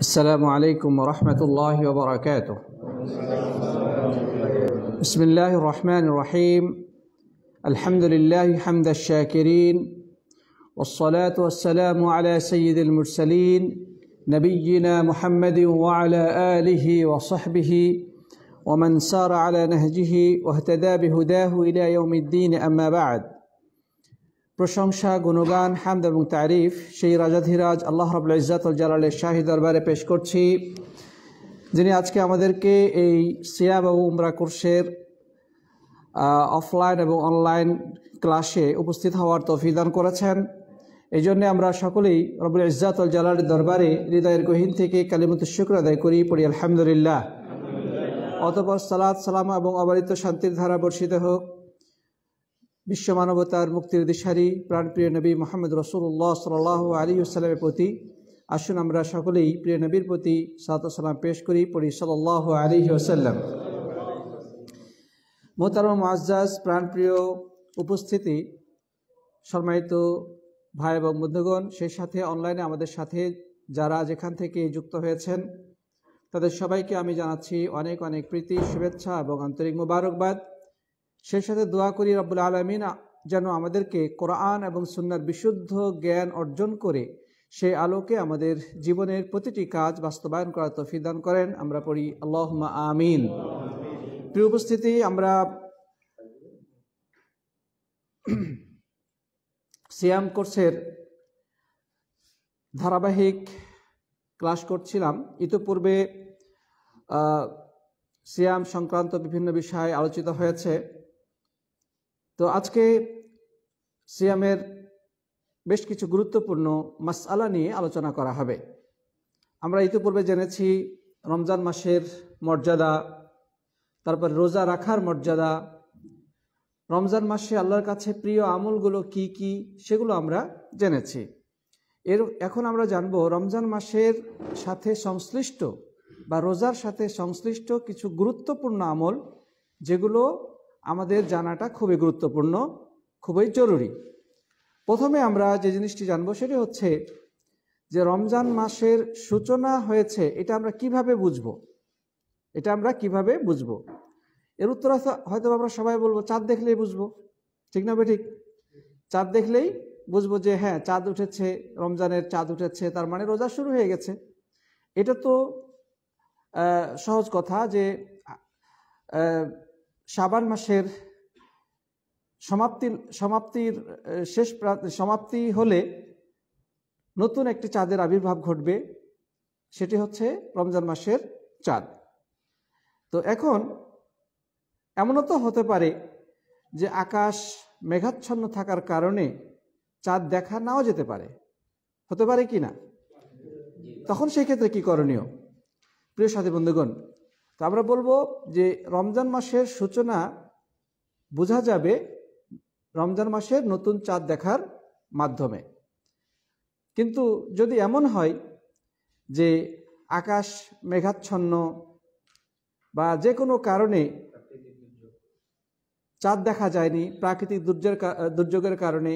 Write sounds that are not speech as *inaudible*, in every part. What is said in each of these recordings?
السلام عليكم ورحمة الله وبركاته بسم الله الرحمن الرحيم الحمد لله حمد الشاكرين والصلاة والسلام على سيد المرسلين نبينا محمد وعلى آله وصحبه ومن سار على نهجه واهتدى بهداه إلى يوم الدين أما بعد প্রশংসা গুণগান হামদ এবং তারিফ সেই রাজাধিরাজ আল্লাহ রবুল্লা ইজাতুল জালালের শাহী দরবারে পেশ করছি যিনি আজকে আমাদেরকে এই সিয়াব এবং উমরা কোর্সের অফলাইন এবং অনলাইন ক্লাসে উপস্থিত হওয়ার তফিদান করেছেন এই জন্যে আমরা সকলেই রবুল ইজাতুল জালালের দরবারে হৃদয়ের গহীন থেকে কালিমত শুক্র আদায় করি পড়ি আলহামদুলিল্লাহ অতপর সালাদ সালামা এবং অবারিত শান্তির ধারা বর্ষিত হোক বিশ্ব মানবতার মুক্তির দিশারি প্রাণপ্রিয় নবী মোহাম্মদ রসুল্লাহ সাল আলী আসসালামের প্রতি আসুন আমরা সকলেই প্রিয় নবীর প্রতি সালাম পেশ করি পড়ি সাল্লাহ আলী আসাল্লাম মোহতারম আজাজ প্রাণপ্রিয় উপস্থিতি সম্মানিত ভাই এবং বন্ধুগণ সেই সাথে অনলাইনে আমাদের সাথে যারা যেখান থেকে যুক্ত হয়েছেন তাদের সবাইকে আমি জানাচ্ছি অনেক অনেক প্রীতি শুভেচ্ছা এবং আন্তরিক মোবারকবাদ সেই সাথে দোয়া করি রব্বুল আলমিন যেন আমাদেরকে কোরআন এবং সুন্নার বিশুদ্ধ জ্ঞান অর্জন করে সেই আলোকে আমাদের জীবনের প্রতিটি কাজ বাস্তবায়ন করার তফিদান করেন আমরা পড়ি আল্লাহ আমিন প্রিয় উপস্থিতি আমরা সিয়াম কোর্সের ধারাবাহিক ক্লাস করছিলাম ইতিপূর্বে সিয়াম সংক্রান্ত বিভিন্ন বিষয়ে আলোচিত হয়েছে তো আজকে সিয়ামের বেশ কিছু গুরুত্বপূর্ণ মাসালা নিয়ে আলোচনা করা হবে আমরা ইতিপূর্বে জেনেছি রমজান মাসের মর্যাদা তারপর রোজা রাখার মর্যাদা রমজান মাসে আল্লাহর কাছে প্রিয় আমলগুলো কি কি সেগুলো আমরা জেনেছি এর এখন আমরা জানব রমজান মাসের সাথে সংশ্লিষ্ট বা রোজার সাথে সংশ্লিষ্ট কিছু গুরুত্বপূর্ণ আমল যেগুলো আমাদের জানাটা খুবই গুরুত্বপূর্ণ খুবই জরুরি প্রথমে আমরা যে জিনিসটি জানবো সেটি হচ্ছে যে রমজান মাসের সূচনা হয়েছে এটা আমরা কিভাবে বুঝব এটা আমরা কিভাবে বুঝব এর উত্তর হয়তো আমরা সবাই বলবো চাঁদ দেখলেই বুঝবো ঠিক না ঠিক চাঁদ দেখলেই বুঝবো যে হ্যাঁ চাঁদ উঠেছে রমজানের চাঁদ উঠেছে তার মানে রোজা শুরু হয়ে গেছে এটা তো সহজ কথা যে শাবান মাসের সমাপ্তির সমাপ্তির শেষ সমাপ্তি হলে নতুন একটি চাঁদের আবির্ভাব ঘটবে সেটি হচ্ছে রমজান মাসের চাঁদ তো এখন এমনও তো হতে পারে যে আকাশ মেঘাচ্ছন্ন থাকার কারণে চাঁদ দেখা নাও যেতে পারে হতে পারে কি না তখন সেক্ষেত্রে কি করণীয় প্রিয় সাথী বন্ধুগণ তো আমরা বলবো যে রমজান মাসের সূচনা বোঝা যাবে রমজান মাসের নতুন চাঁদ দেখার মাধ্যমে কিন্তু যদি এমন হয় যে আকাশ মেঘাচ্ছন্ন বা যে কোনো কারণে চাঁদ দেখা যায়নি প্রাকৃতিক দুর্যোগের দুর্যোগের কারণে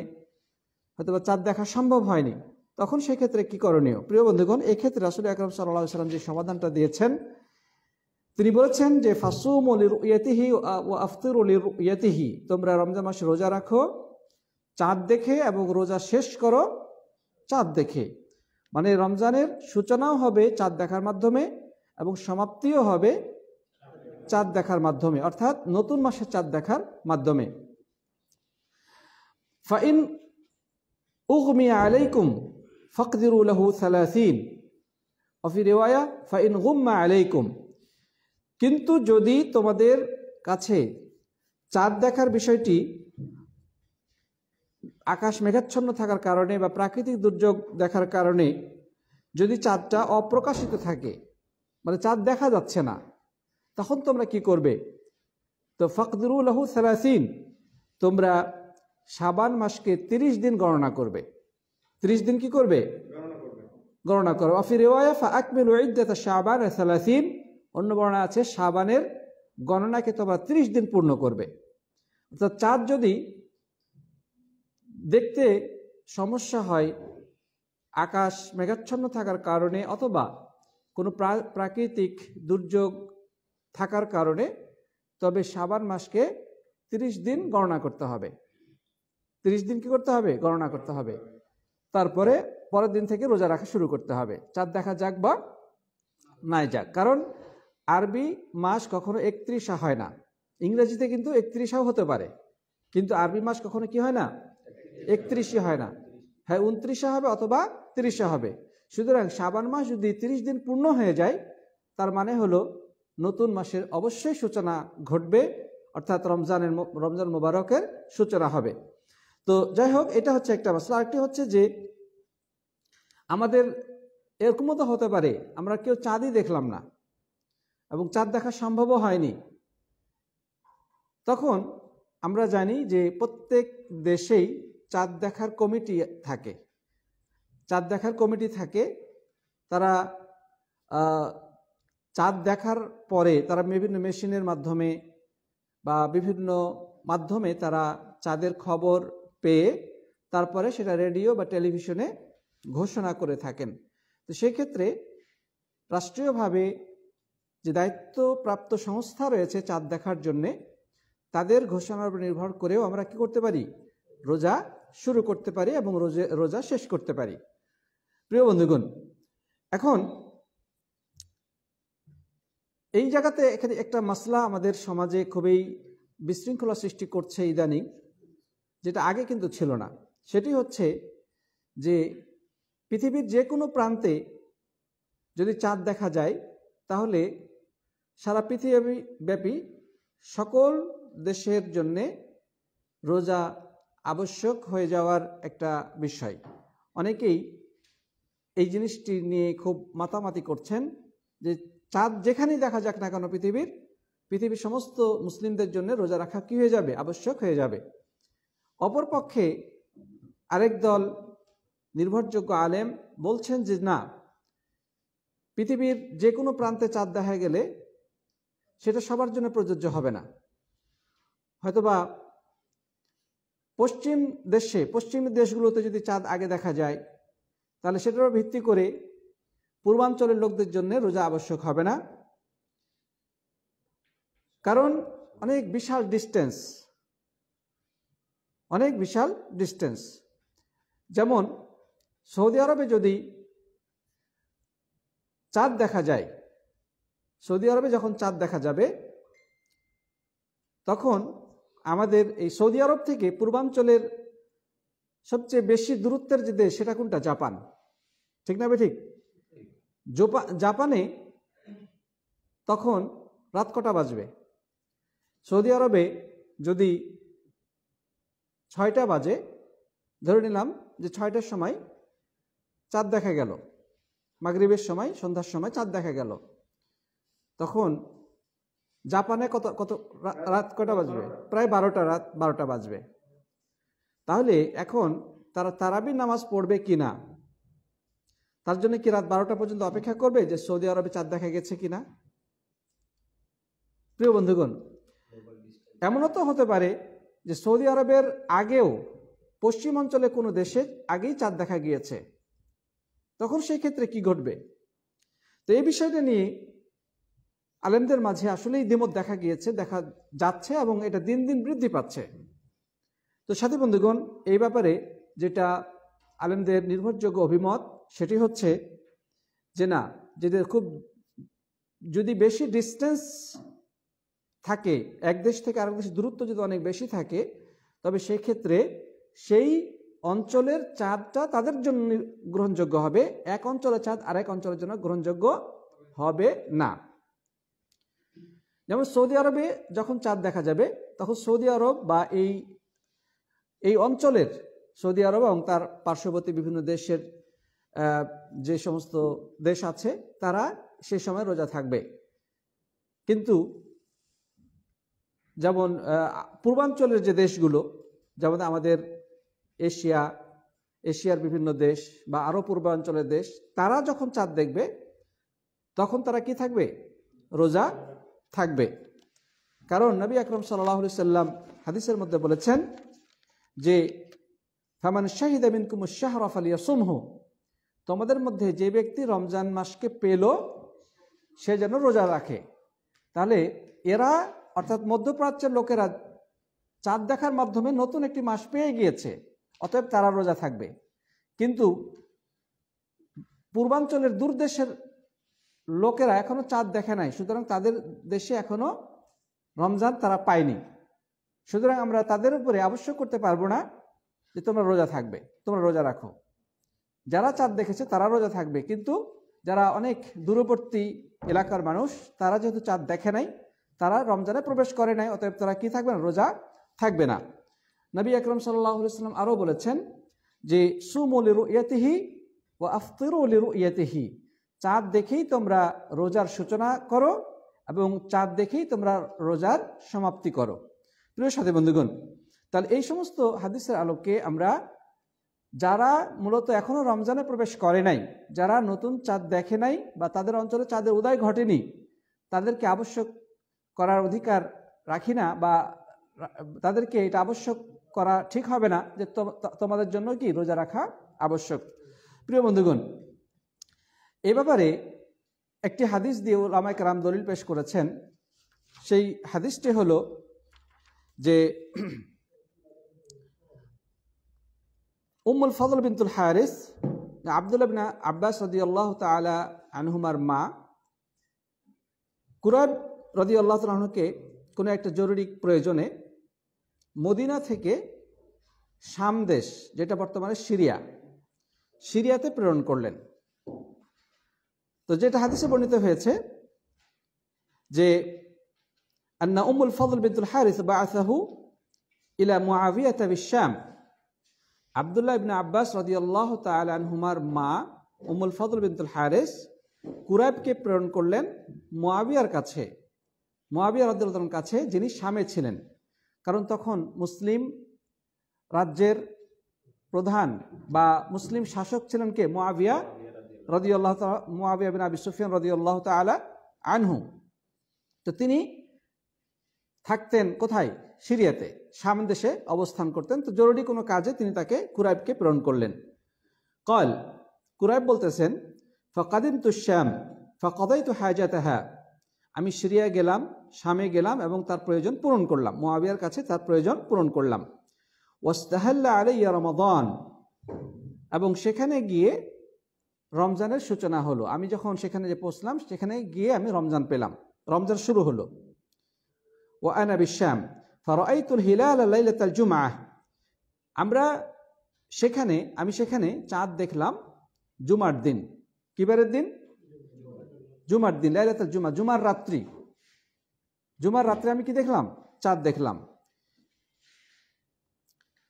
হয়তো বা চাঁদ দেখা সম্ভব হয়নি তখন সেক্ষেত্রে কি করণীয় প্রিয় বন্ধুগণ এক্ষেত্রে আসলে আকরম সাল্লাহ সাল্লাম যে সমাধানটা দিয়েছেন তিনি বলেছেন যে ফাসুম অলির ও আফতির ইয়েতিহি তোমরা রমজান মাসে রোজা রাখো চাঁদ দেখে এবং রোজা শেষ করো চাঁদ দেখে মানে রমজানের সূচনাও হবে চাঁদ দেখার মাধ্যমে এবং সমাপ্তিও হবে চাঁদ দেখার মাধ্যমে অর্থাৎ নতুন মাসে চাঁদ দেখার মাধ্যমে ফাইন উগমিয়া আলাইকুম ফকদিরুল্লাহু সালাহিন অফি রেওয়ায়া ফাইন গুম্মা আলাইকুম কিন্তু যদি তোমাদের কাছে চাঁদ দেখার বিষয়টি আকাশ মেঘাচ্ছন্ন থাকার কারণে বা প্রাকৃতিক দুর্যোগ দেখার কারণে যদি চাঁদটা অপ্রকাশিত থাকে মানে চাঁদ দেখা যাচ্ছে না তখন তোমরা কি করবে তো ফকদুরু আহু সালাসিন তোমরা সাবান মাসকে ৩০ দিন গণনা করবে ৩০ দিন কি করবে গণনা করবে অফি রেওয়ায় ফা আকমিল সাবান সালাসিন অন্য বর্ণা আছে সাবানের গণনাকে তোমরা ত্রিশ দিন পূর্ণ করবে অর্থাৎ চাঁদ যদি দেখতে সমস্যা হয় আকাশ মেঘাচ্ছন্ন থাকার কারণে অথবা কোনো প্রাকৃতিক দুর্যোগ থাকার কারণে তবে সাবান মাসকে ৩০ দিন গণনা করতে হবে ৩০ দিন কি করতে হবে গণনা করতে হবে তারপরে পরের দিন থেকে রোজা রাখা শুরু করতে হবে চাঁদ দেখা যাক বা নাই যাক কারণ আরবি মাস কখনো একত্রিশা হয় না ইংরেজিতে কিন্তু একত্রিশাও হতে পারে কিন্তু আরবি মাস কখনো কি হয় না একত্রিশে হয় না হ্যাঁ উনত্রিশে হবে অথবা তিরিশে হবে সুতরাং সাবান মাস যদি ৩০ দিন পূর্ণ হয়ে যায় তার মানে হলো নতুন মাসের অবশ্যই সূচনা ঘটবে অর্থাৎ রমজানের রমজান মোবারকের সূচনা হবে তো যাই হোক এটা হচ্ছে একটা মাস আরেকটি হচ্ছে যে আমাদের এরকমও তো হতে পারে আমরা কেউ চাঁদই দেখলাম না এবং চাঁদ দেখা সম্ভবও হয়নি তখন আমরা জানি যে প্রত্যেক দেশেই চাঁদ দেখার কমিটি থাকে চাঁদ দেখার কমিটি থাকে তারা চাঁদ দেখার পরে তারা বিভিন্ন মেশিনের মাধ্যমে বা বিভিন্ন মাধ্যমে তারা চাঁদের খবর পেয়ে তারপরে সেটা রেডিও বা টেলিভিশনে ঘোষণা করে থাকেন তো সেক্ষেত্রে রাষ্ট্রীয়ভাবে যে দায়িত্বপ্রাপ্ত সংস্থা রয়েছে চাঁদ দেখার জন্যে তাদের ঘোষণার উপর নির্ভর করেও আমরা কি করতে পারি রোজা শুরু করতে পারি এবং রোজে রোজা শেষ করতে পারি প্রিয় বন্ধুগণ এখন এই জায়গাতে এখানে একটা মাসলা আমাদের সমাজে খুবই বিশৃঙ্খলা সৃষ্টি করছে ইদানিং যেটা আগে কিন্তু ছিল না সেটি হচ্ছে যে পৃথিবীর যে কোনো প্রান্তে যদি চাঁদ দেখা যায় তাহলে সারা পৃথিবী ব্যাপী সকল দেশের জন্যে রোজা আবশ্যক হয়ে যাওয়ার একটা বিষয় অনেকেই এই জিনিসটি নিয়ে খুব মাতামাতি করছেন যে চাঁদ যেখানেই দেখা যাক না কেন পৃথিবীর পৃথিবীর সমস্ত মুসলিমদের জন্য রোজা রাখা কী হয়ে যাবে আবশ্যক হয়ে যাবে অপরপক্ষে আরেক দল নির্ভরযোগ্য আলেম বলছেন যে না পৃথিবীর যে কোনো প্রান্তে চাঁদ দেখা গেলে সেটা সবার জন্য প্রযোজ্য হবে না হয়তোবা পশ্চিম দেশে পশ্চিম দেশগুলোতে যদি চাঁদ আগে দেখা যায় তাহলে সেটার ভিত্তি করে পূর্বাঞ্চলের লোকদের জন্য রোজা আবশ্যক হবে না কারণ অনেক বিশাল ডিস্টেন্স অনেক বিশাল ডিস্টেন্স যেমন সৌদি আরবে যদি চাঁদ দেখা যায় সৌদি আরবে যখন চাঁদ দেখা যাবে তখন আমাদের এই সৌদি আরব থেকে পূর্বাঞ্চলের সবচেয়ে বেশি দূরত্বের যে দেশ সেটা কোনটা জাপান ঠিক না ঠিক জাপানে তখন রাত কটা বাজবে সৌদি আরবে যদি ছয়টা বাজে ধরে নিলাম যে ছয়টার সময় চাঁদ দেখা গেল মাগরীবের সময় সন্ধ্যার সময় চাঁদ দেখা গেল তখন জাপানে কত কত রাত কটা বাজবে প্রায় বারোটা রাত বারোটা বাজবে তাহলে এখন তারা তারাবির নামাজ পড়বে কি না তার জন্য কি রাত বারোটা পর্যন্ত অপেক্ষা করবে যে সৌদি আরবে চাঁদ দেখা গেছে কি না প্রিয় বন্ধুগণ এমনও তো হতে পারে যে সৌদি আরবের আগেও পশ্চিমাঞ্চলে কোনো দেশে আগেই চাঁদ দেখা গিয়েছে তখন সেই ক্ষেত্রে কি ঘটবে তো এই বিষয়টা নিয়ে আলেমদের মাঝে আসলেই দ্বিমত দেখা গিয়েছে দেখা যাচ্ছে এবং এটা দিন দিন বৃদ্ধি পাচ্ছে তো সাথী বন্ধুগণ এই ব্যাপারে যেটা আলেমদের নির্ভরযোগ্য অভিমত সেটি হচ্ছে যে না যেদের খুব যদি বেশি ডিস্টেন্স থাকে এক দেশ থেকে আরেক দেশের দূরত্ব যদি অনেক বেশি থাকে তবে সেই ক্ষেত্রে সেই অঞ্চলের চাঁদটা তাদের জন্য গ্রহণযোগ্য হবে এক অঞ্চলের চাঁদ আরেক অঞ্চলের জন্য গ্রহণযোগ্য হবে না যেমন সৌদি আরবে যখন চাঁদ দেখা যাবে তখন সৌদি আরব বা এই এই অঞ্চলের সৌদি আরব এবং তার পার্শ্ববর্তী বিভিন্ন দেশের যে সমস্ত দেশ আছে তারা সে সময় রোজা থাকবে কিন্তু যেমন পূর্বাঞ্চলের যে দেশগুলো যেমন আমাদের এশিয়া এশিয়ার বিভিন্ন দেশ বা আরও পূর্বাঞ্চলের দেশ তারা যখন চাঁদ দেখবে তখন তারা কি থাকবে রোজা থাকবে কারণ নবী আকরম সাল্লাহ সাল্লাম হাদিসের মধ্যে বলেছেন যে ফামান শাহিদ আমিন কুমুর শাহরফ আলিয়া সুমহ তোমাদের মধ্যে যে ব্যক্তি রমজান মাসকে পেল সে যেন রোজা রাখে তাহলে এরা অর্থাৎ মধ্যপ্রাচ্যের লোকেরা চাঁদ দেখার মাধ্যমে নতুন একটি মাস পেয়ে গিয়েছে অতএব তারা রোজা থাকবে কিন্তু পূর্বাঞ্চলের দূরদেশের লোকেরা এখনও চাঁদ দেখে নাই সুতরাং তাদের দেশে এখনও রমজান তারা পায়নি সুতরাং আমরা তাদের উপরে আবশ্যক করতে পারবো না যে তোমরা রোজা থাকবে তোমরা রোজা রাখো যারা চাঁদ দেখেছে তারা রোজা থাকবে কিন্তু যারা অনেক দূরবর্তী এলাকার মানুষ তারা যেহেতু চাঁদ দেখে নাই তারা রমজানে প্রবেশ করে নাই অতএব তারা কি থাকবে না রোজা থাকবে না নবী আকরম সাল্লাম আরও বলেছেন যে সুমলিরু ইয়াতিহি ও আফতিরু লিরু চাঁদ দেখেই তোমরা রোজার সূচনা করো এবং চাঁদ দেখেই তোমরা রোজার সমাপ্তি করো প্রিয় সাথে বন্ধুগণ তাহলে এই সমস্ত হাদিসের আলোকে আমরা যারা মূলত এখনও রমজানে প্রবেশ করে নাই যারা নতুন চাঁদ দেখে নাই বা তাদের অঞ্চলে চাঁদের উদয় ঘটেনি তাদেরকে আবশ্যক করার অধিকার রাখি না বা তাদেরকে এটা আবশ্যক করা ঠিক হবে না যে তোমাদের জন্য কি রোজা রাখা আবশ্যক প্রিয় বন্ধুগণ এ ব্যাপারে একটি হাদিস দিয়ে ওলামায় কারাম দলিল পেশ করেছেন সেই হাদিসটি হল যে উম্মুল ফজল বিনতুল হারিস আবদুল্লাবিনা আব্বাস রদি আল্লাহ তালা আনহুমার মা কুরাব রদি আল্লাহ তালাহকে কোনো একটা জরুরি প্রয়োজনে মদিনা থেকে সামদেশ যেটা বর্তমানে সিরিয়া সিরিয়াতে প্রেরণ করলেন তো যেটা হাদিসে বর্ণিত হয়েছে যে আন্না উমুল ফজল বিদুল হারিস বা আসাহু ইলা মুআবিয়া তাবিশ্যাম আব্দুল্লাহ ইবনে আব্বাস তাআলা আনহুমার মা উমুল ফজল বিদুল হারিস কুরাইবকে প্রেরণ করলেন মুআবিয়ার কাছে মোয়াবিয়া রদুল্লাহর কাছে যিনি শামে ছিলেন কারণ তখন মুসলিম রাজ্যের প্রধান বা মুসলিম শাসক ছিলেন কে মুআবিয়া রদি আল্লাহ মুআবিয়া বিন আবি সুফিয়ান রদি আল্লাহ তালা আনহু তো তিনি থাকতেন কোথায় সিরিয়াতে সামন দেশে অবস্থান করতেন তো জরুরি কোনো কাজে তিনি তাকে কুরাইবকে প্রেরণ করলেন কল কুরাইব বলতেছেন ফকাদিম তু শ্যাম ফকদাই তু হায়জাতে হ্যাঁ আমি সিরিয়া গেলাম শামে গেলাম এবং তার প্রয়োজন পূরণ করলাম মোয়াবিয়ার কাছে তার প্রয়োজন পূরণ করলাম ওয়াস্তাহাল্লা আলাইয়া রমাদান এবং সেখানে গিয়ে রমজানের সূচনা হলো আমি যখন সেখানে যে পৌঁছলাম সেখানে গিয়ে আমি রমজান পেলাম রমজান শুরু হলো ও আনা বিশ্বাম ফরাইতুল হিলাল জুমা আমরা সেখানে আমি সেখানে চাঁদ দেখলাম জুমার দিন কিবারের দিন জুমার দিন লাইলাতাল জুমা জুমার রাত্রি জুমার রাত্রে আমি কি দেখলাম চাঁদ দেখলাম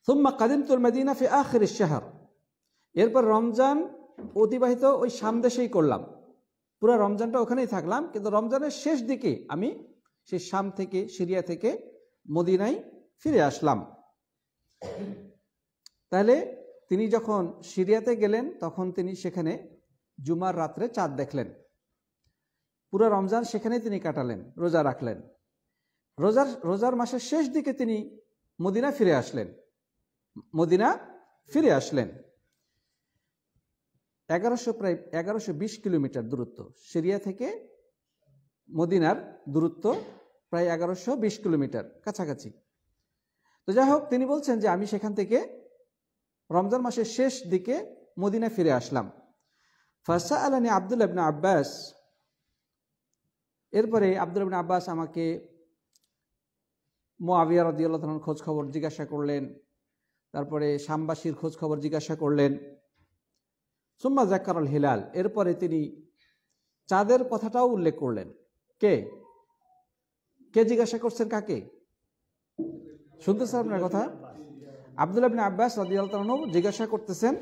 সুম্মা তুল মদিনা ফে আখির শাহর এরপর রমজান অতিবাহিত ওই সামদেশেই করলাম পুরো রমজানটা ওখানেই থাকলাম কিন্তু রমজানের শেষ দিকে আমি সেই শাম থেকে সিরিয়া থেকে মদিনায় ফিরে আসলাম তাহলে তিনি যখন সিরিয়াতে গেলেন তখন তিনি সেখানে জুমার রাত্রে চাঁদ দেখলেন পুরো রমজান সেখানেই তিনি কাটালেন রোজা রাখলেন রোজার রোজার মাসের শেষ দিকে তিনি মদিনা ফিরে আসলেন মদিনা ফিরে আসলেন এগারোশো প্রায় এগারোশো বিশ কিলোমিটার দূরত্ব সিরিয়া থেকে মদিনার দূরত্ব প্রায় এগারোশো বিশ কিলোমিটার কাছাকাছি তো যাই হোক তিনি বলছেন যে আমি সেখান থেকে রমজান মাসের শেষ দিকে মদিনা ফিরে আসলাম ফাসা আলানি আব্দুল আবনা আব্বাস এরপরে আব্দুল আবনা আব্বাস আমাকে মোয়াবিয়া রদিয়াল খোঁজ খবর জিজ্ঞাসা করলেন তারপরে শামবাসীর খোঁজ খবর জিজ্ঞাসা করলেন সুম্মা জাকারুল হিলাল এরপরে তিনি চাঁদের কথাটাও উল্লেখ করলেন কে কে জিজ্ঞাসা করছেন কাকে শুনতেছেন আপনার কথা আবদুল্লাহ আবিন আব্বাস রাজিউল্লাহ জিজ্ঞাসা করতেছেন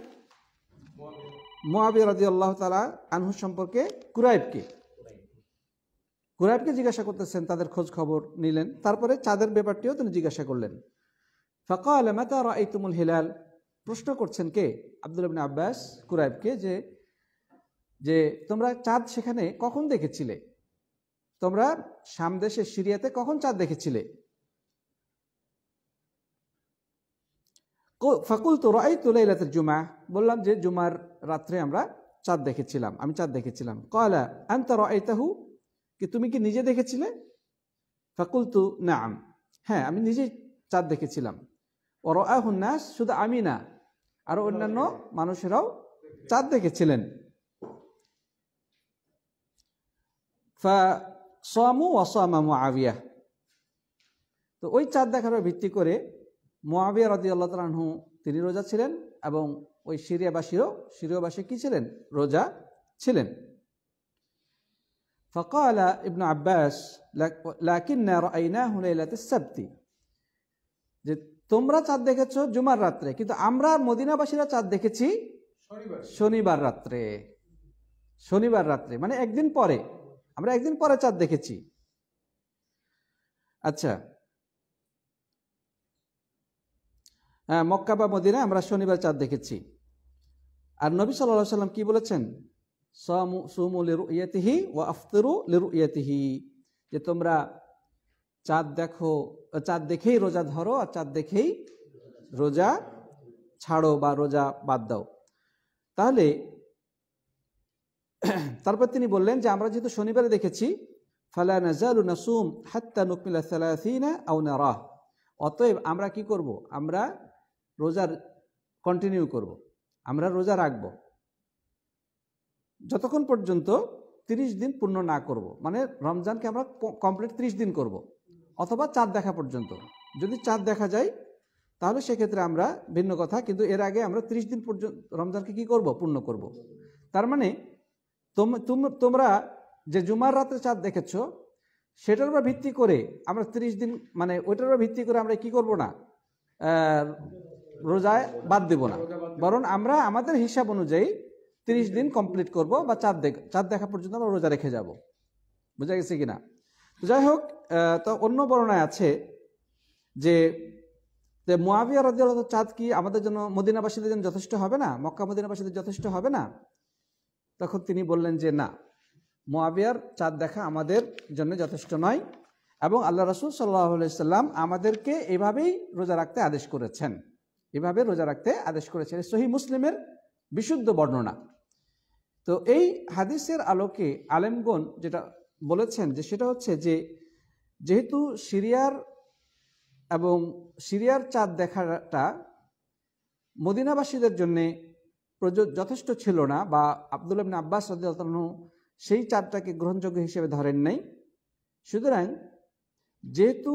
মোয়াবি রাজি আল্লাহ তালা আনহু সম্পর্কে কুরাইবকে কুরাইবকে জিজ্ঞাসা করতেছেন তাদের খোঁজ খবর নিলেন তারপরে চাঁদের ব্যাপারটিও তিনি জিজ্ঞাসা করলেন ফকা আলমাতা রা ইতুমুল হিলাল প্রশ্ন করছেন কে আব্দুল আবিন আব্বাস কুরাইবকে যে যে তোমরা চাঁদ সেখানে কখন দেখেছিলে তোমরা সামদেশে সিরিয়াতে কখন চাঁদ দেখেছিলে ফাকুল তো রাই তো লাইলাতের জুমা বললাম যে জুমার রাত্রে আমরা চাঁদ দেখেছিলাম আমি চাঁদ দেখেছিলাম কয়লা আন্তা রাহু কি তুমি কি নিজে দেখেছিলে ফাকুল তু না হ্যাঁ আমি নিজে চাঁদ দেখেছিলাম ওর আহ শুধু আমি না আরও অন্যান্য মানুষেরাও চাঁদ দেখেছিলেন তো ওই চাঁদ দেখার ভিত্তি করে মোয়াবিয়া রদি আল্লাহ তালাহু তিনি রোজা ছিলেন এবং ওই সিরিয়াবাসীরও সিরিয়াবাসী কি ছিলেন রোজা ছিলেন فقال ابن عباس لكن رأيناه ليلة যে তোমরা চাঁদ দেখেছ জুমার রাত্রে কিন্তু আমরা মদিনাবাসীরা চাঁদ দেখেছি শনিবার রাত্রে শনিবার রাত্রে মানে একদিন পরে আমরা একদিন পরে চাঁদ দেখেছি আচ্ছা হ্যাঁ মক্কা বা মদিনা আমরা শনিবার চাঁদ দেখেছি আর নবী সাল্লা সাল্লাম কি বলেছেন সুমু লেরু ইয়াতিহি ও আফতরু লেরু ইয়াতিহি যে তোমরা চাঁদ দেখো চাঁদ দেখেই রোজা ধরো আর চাঁদ দেখেই রোজা ছাড়ো বা রোজা বাদ দাও তাহলে *clears throat* তারপর তিনি বললেন যে আমরা যেহেতু শনিবারে দেখেছি ফালা নাজালু নাসুম হাত্তা নুকমিলা সালাসিনা আউ নারাহ অতএব আমরা কি করব আমরা রোজার কন্টিনিউ করব। আমরা রোজা রাখব যতক্ষণ পর্যন্ত ৩০ দিন পূর্ণ না করব। মানে রমজানকে আমরা কমপ্লিট ৩০ দিন করব। অথবা চাঁদ দেখা পর্যন্ত যদি চাঁদ দেখা যায় তাহলে সেক্ষেত্রে আমরা ভিন্ন কথা কিন্তু এর আগে আমরা ৩০ দিন পর্যন্ত রমজানকে কি করব পূর্ণ করব। তার মানে তোমরা যে জুমার রাতে চাঁদ দেখেছ সেটার উপর ভিত্তি করে আমরা ৩০ দিন মানে ওইটার উপর ভিত্তি করে আমরা কি করব না রোজায় বাদ দেব না বরং আমরা আমাদের হিসাব অনুযায়ী ৩০ দিন কমপ্লিট করব বা চাঁদ দেখ চাঁদ দেখা পর্যন্ত আমরা রোজা রেখে যাব বুঝা গেছে কিনা যাই হোক তো অন্য বর্ণায় আছে যে যে মোয়াবিয়া রাজিয়াল চাঁদ কি আমাদের জন্য মদিনাবাসীদের জন্য যথেষ্ট হবে না মক্কা মদিনাবাসীদের যথেষ্ট হবে না তখন তিনি বললেন যে না মোয়াবিয়ার চাঁদ দেখা আমাদের জন্য যথেষ্ট নয় এবং আল্লাহ রসুল সাল্লাহ সাল্লাম আমাদেরকে এভাবেই রোজা রাখতে আদেশ করেছেন এভাবে রোজা রাখতে আদেশ করেছেন সহি মুসলিমের বিশুদ্ধ বর্ণনা তো এই হাদিসের আলোকে আলেমগণ যেটা বলেছেন যে সেটা হচ্ছে যে যেহেতু সিরিয়ার এবং সিরিয়ার চাঁদ দেখাটা মদিনাবাসীদের জন্যে যথেষ্ট ছিল না বা আবদুল আবিন আব্বাস রাজু সেই চাঁদটাকে গ্রহণযোগ্য হিসেবে ধরেন নাই সুতরাং যেহেতু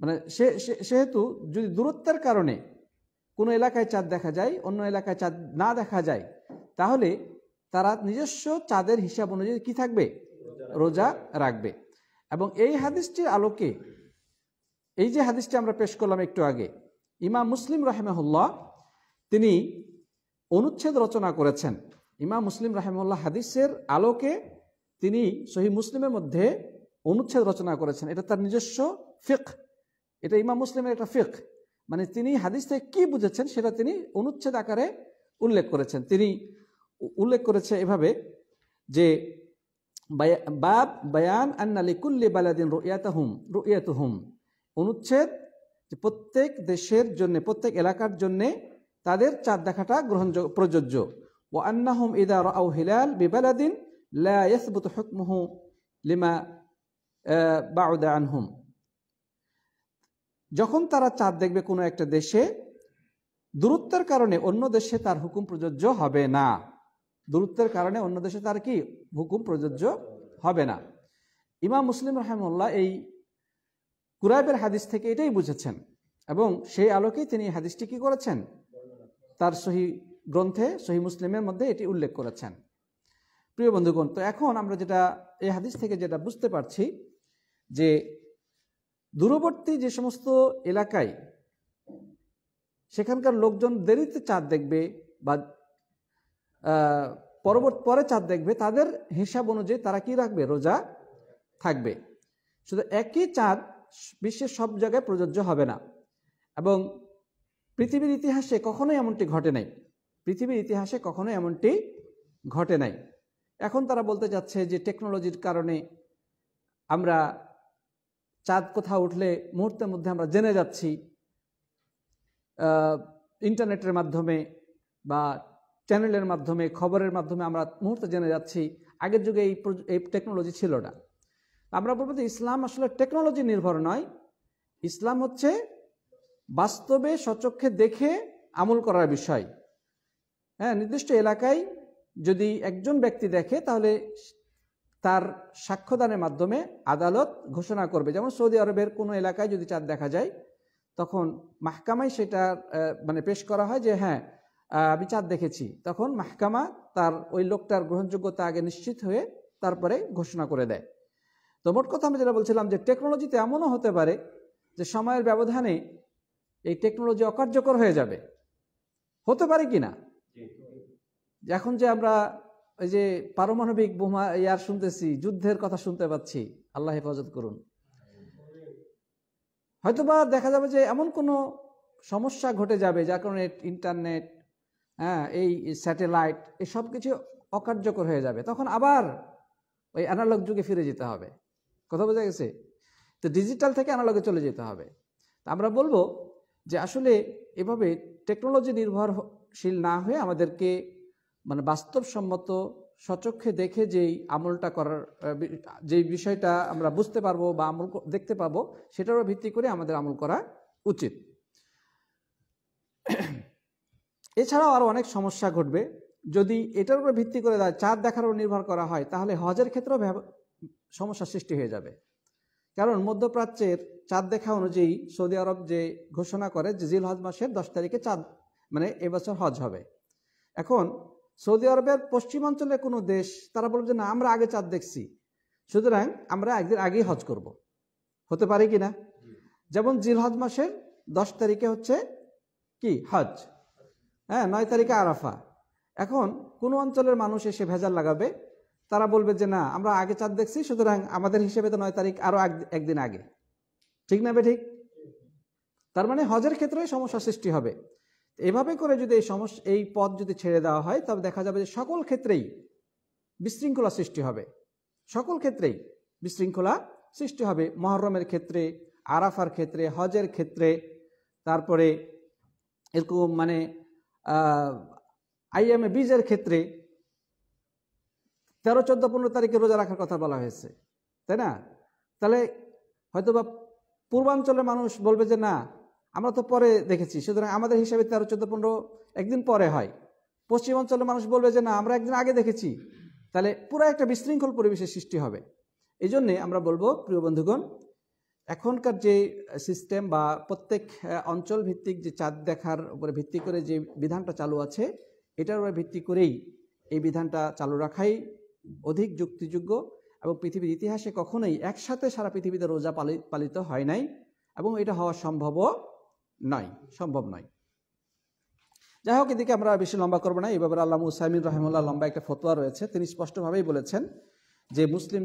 মানে সে সেহেতু যদি দূরত্বের কারণে কোনো এলাকায় চাঁদ দেখা যায় অন্য এলাকায় চাঁদ না দেখা যায় তাহলে তারা নিজস্ব চাঁদের হিসাব অনুযায়ী কি থাকবে রোজা রাখবে এবং এই হাদিসটির আলোকে এই যে হাদিসটি আমরা পেশ করলাম একটু আগে ইমাম মুসলিম রাহেমহল্লা তিনি অনুচ্ছেদ রচনা করেছেন ইমাম মুসলিম রাহেমুল্লাহ হাদিসের আলোকে তিনি সহি মুসলিমের মধ্যে অনুচ্ছেদ রচনা করেছেন এটা তার নিজস্ব ফিক এটা ইমাম মুসলিমের একটা ফিক মানে তিনি হাদিস থেকে কী বুঝেছেন সেটা তিনি অনুচ্ছেদ আকারে উল্লেখ করেছেন তিনি উল্লেখ করেছে এভাবে যে বাব বায়ান আন্না লিকুল্লি বালাদিন রুইয়াতাহুম হুম অনুচ্ছেদ প্রত্যেক দেশের জন্য প্রত্যেক এলাকার জন্যে তাদের চাঁদ দেখাটা গ্রহণ প্রযোজ্য ও আন্নাহুম ইদা রাউ হিলাল বিবালাদিন লাসবুত হুকমুহু লিমা বাউদা আনহুম যখন তারা চাঁদ দেখবে কোনো একটা দেশে দূরত্বের কারণে অন্য দেশে তার হুকুম প্রযোজ্য হবে না দূরত্বের কারণে অন্য দেশে তার কি হুকুম প্রযোজ্য হবে না ইমাম মুসলিম রহমুল্লাহ এই কুরাইবের হাদিস থেকে এটাই বুঝেছেন এবং সেই আলোকেই তিনি হাদিসটি কি করেছেন তার সহি গ্রন্থে সহি মুসলিমের মধ্যে এটি উল্লেখ করেছেন প্রিয় বন্ধুগণ তো এখন আমরা যেটা এই হাদিস থেকে যেটা বুঝতে পারছি যে দূরবর্তী যে সমস্ত এলাকায় সেখানকার লোকজন দেরিতে চাঁদ দেখবে বা পরবর্তী পরে চাঁদ দেখবে তাদের হিসাব অনুযায়ী তারা কি রাখবে রোজা থাকবে শুধু একই চাঁদ বিশ্বের সব জায়গায় প্রযোজ্য হবে না এবং পৃথিবীর ইতিহাসে কখনোই এমনটি ঘটে নাই পৃথিবীর ইতিহাসে কখনোই এমনটি ঘটে নাই এখন তারা বলতে যাচ্ছে যে টেকনোলজির কারণে আমরা চাঁদ কোথাও উঠলে মুহূর্তের মধ্যে আমরা জেনে যাচ্ছি ইন্টারনেটের মাধ্যমে বা চ্যানেলের মাধ্যমে খবরের মাধ্যমে আমরা মুহূর্তে জেনে যাচ্ছি আগের যুগে এই এই টেকনোলজি ছিল না আমরা বলবো যে ইসলাম আসলে টেকনোলজি নির্ভর নয় ইসলাম হচ্ছে বাস্তবে সচক্ষে দেখে আমল করার বিষয় হ্যাঁ নির্দিষ্ট এলাকায় যদি একজন ব্যক্তি দেখে তাহলে তার সাক্ষ্যদানের মাধ্যমে আদালত ঘোষণা করবে যেমন সৌদি আরবের কোনো এলাকায় যদি চাঁদ দেখা যায় তখন মাহকামায় সেটা মানে পেশ করা হয় যে হ্যাঁ বিচার দেখেছি তখন মাহকামা তার ওই লোকটার গ্রহণযোগ্যতা আগে নিশ্চিত হয়ে তারপরে ঘোষণা করে দেয় তো মোট কথা আমি যেটা বলছিলাম যে টেকনোলজিতে এমনও হতে পারে যে সময়ের ব্যবধানে এই টেকনোলজি অকার্যকর হয়ে যাবে হতে পারে কি না এখন যে আমরা ওই যে পারমাণবিক বোমা ইয়ার শুনতেছি যুদ্ধের কথা শুনতে পাচ্ছি আল্লাহ হেফাজত করুন হয়তোবা দেখা যাবে যে এমন কোনো সমস্যা ঘটে যাবে যার কারণে ইন্টারনেট হ্যাঁ এই স্যাটেলাইট এসব কিছু অকার্যকর হয়ে যাবে তখন আবার ওই অ্যানালগ যুগে ফিরে যেতে হবে কথা বোঝা গেছে তো ডিজিটাল থেকে অ্যানালগে চলে যেতে হবে তা আমরা বলবো যে আসলে এভাবে টেকনোলজি নির্ভরশীল না হয়ে আমাদেরকে মানে বাস্তবসম্মত সচক্ষে দেখে যেই আমলটা করার যে বিষয়টা আমরা বুঝতে পারবো বা আমল দেখতে পাবো সেটারও ভিত্তি করে আমাদের আমল করা উচিত এছাড়াও আরও অনেক সমস্যা ঘটবে যদি এটার উপর ভিত্তি করে চাঁদ দেখার উপর নির্ভর করা হয় তাহলে হজের ক্ষেত্রেও সমস্যা সৃষ্টি হয়ে যাবে কারণ মধ্যপ্রাচ্যের চাঁদ দেখা অনুযায়ী সৌদি আরব যে ঘোষণা করে যে জিল হজ মাসের দশ তারিখে চাঁদ মানে এবছর হজ হবে এখন সৌদি আরবের পশ্চিমাঞ্চলের কোনো দেশ তারা বলবে যে না আমরা আগে চাঁদ দেখছি সুতরাং আমরা একদিন আগেই হজ করব। হতে পারে কি না যেমন জিল হজ মাসের দশ তারিখে হচ্ছে কি হজ হ্যাঁ নয় তারিখে আরাফা এখন কোনো অঞ্চলের মানুষ এসে ভেজাল লাগাবে তারা বলবে যে না আমরা আগে চাঁদ দেখছি সুতরাং আমাদের হিসেবে তো নয় তারিখ আরও একদিন আগে ঠিক না বে ঠিক তার মানে হজের ক্ষেত্রে সমস্যা সৃষ্টি হবে এভাবে করে যদি এই সমস্যা এই পথ যদি ছেড়ে দেওয়া হয় তবে দেখা যাবে যে সকল ক্ষেত্রেই বিশৃঙ্খলা সৃষ্টি হবে সকল ক্ষেত্রেই বিশৃঙ্খলা সৃষ্টি হবে মহরমের ক্ষেত্রে আরাফার ক্ষেত্রে হজের ক্ষেত্রে তারপরে এরকম মানে আইএমএ বীজের ক্ষেত্রে তেরো চোদ্দো পনেরো তারিখে রোজা রাখার কথা বলা হয়েছে তাই না তাহলে হয়তোবা পূর্বাঞ্চলের মানুষ বলবে যে না আমরা তো পরে দেখেছি সুতরাং আমাদের হিসাবে তেরো চোদ্দো পনেরো একদিন পরে হয় পশ্চিমাঞ্চলের মানুষ বলবে যে না আমরা একদিন আগে দেখেছি তাহলে পুরো একটা বিশৃঙ্খল পরিবেশের সৃষ্টি হবে এই জন্যে আমরা বলবো প্রিয় বন্ধুগণ এখনকার যে সিস্টেম বা প্রত্যেক অঞ্চল ভিত্তিক যে চাঁদ দেখার উপরে ভিত্তি করে যে বিধানটা চালু আছে এটার উপরে ভিত্তি করেই এই বিধানটা চালু রাখাই অধিক যুক্তিযোগ্য এবং পৃথিবীর ইতিহাসে কখনোই একসাথে সারা পৃথিবীতে রোজা পালিত হয় নাই এবং এটা হওয়া সম্ভবও নয় সম্ভব নয় যাই হোক এদিকে আমরা বেশি লম্বা করবো না এইভাবে ব্যাপারে আল্লাহ সাইমিন রহমুল্লাহ লম্বা একটা ফতোয়া রয়েছে তিনি স্পষ্টভাবেই বলেছেন যে মুসলিম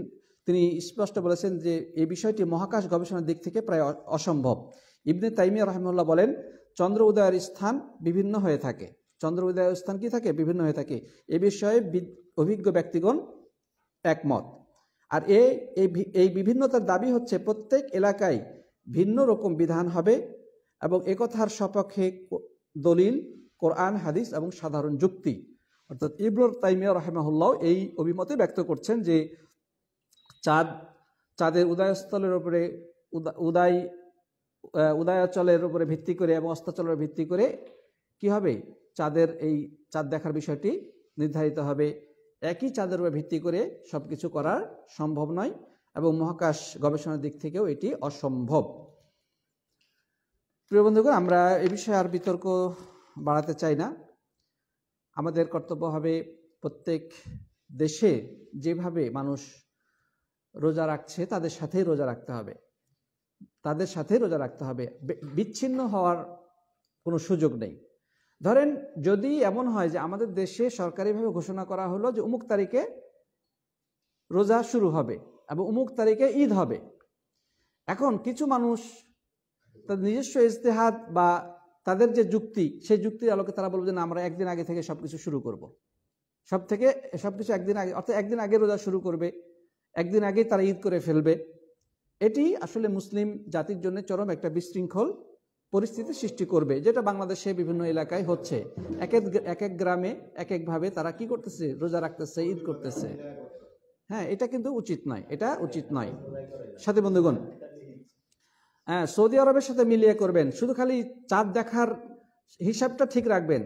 তিনি স্পষ্ট বলেছেন যে এই বিষয়টি মহাকাশ গবেষণার দিক থেকে প্রায় অসম্ভব ইবনে তাইমিয়া রহমুল্লাহ বলেন চন্দ্র উদয়ের স্থান বিভিন্ন হয়ে থাকে চন্দ্র উদয়ের স্থান কি থাকে বিভিন্ন হয়ে থাকে এ বিষয়ে অভিজ্ঞ ব্যক্তিগণ একমত আর এ এই বিভিন্নতার দাবি হচ্ছে প্রত্যেক এলাকায় ভিন্ন রকম বিধান হবে এবং একথার সপক্ষে দলিল কোরআন হাদিস এবং সাধারণ যুক্তি অর্থাৎ ইবরুর তাইমিয়া রহমাহুল্লাহ এই অভিমতে ব্যক্ত করছেন যে চাঁদ চাঁদের উদয়স্থলের উপরে উদয় উদয়াচলের উপরে ভিত্তি করে এবং অস্তাচলের ভিত্তি করে কি হবে চাঁদের এই চাঁদ দেখার বিষয়টি নির্ধারিত হবে একই চাঁদের উপর ভিত্তি করে সব কিছু করার সম্ভব নয় এবং মহাকাশ গবেষণার দিক থেকেও এটি অসম্ভব প্রিয় বন্ধুগণ আমরা এ বিষয়ে আর বিতর্ক বাড়াতে চাই না আমাদের কর্তব্য হবে প্রত্যেক দেশে যেভাবে মানুষ রোজা রাখছে তাদের সাথেই রোজা রাখতে হবে তাদের সাথেই রোজা রাখতে হবে বিচ্ছিন্ন হওয়ার কোনো সুযোগ নেই ধরেন যদি এমন হয় যে আমাদের দেশে সরকারিভাবে ঘোষণা করা হলো যে অমুক তারিখে রোজা শুরু হবে এবং অমুক তারিখে ঈদ হবে এখন কিছু মানুষ তাদের নিজস্ব ইজতেহাত বা তাদের যে যুক্তি সেই যুক্তির আলোকে তারা বলবে যে না আমরা একদিন আগে থেকে সব কিছু শুরু করব। সব থেকে সব কিছু একদিন আগে অর্থাৎ একদিন আগে রোজা শুরু করবে একদিন আগেই তারা ঈদ করে ফেলবে এটি আসলে মুসলিম জাতির জন্য চরম একটা বিশৃঙ্খল পরিস্থিতি সৃষ্টি করবে যেটা বাংলাদেশে বিভিন্ন এলাকায় হচ্ছে এক এক এক এক গ্রামে এক একভাবে তারা কি করতেছে রোজা রাখতেছে ঈদ করতেছে হ্যাঁ এটা কিন্তু উচিত নয় এটা উচিত নয় সাথে বন্ধুগণ হ্যাঁ সৌদি আরবের সাথে মিলিয়ে করবেন শুধু খালি চাঁদ দেখার হিসাবটা ঠিক রাখবেন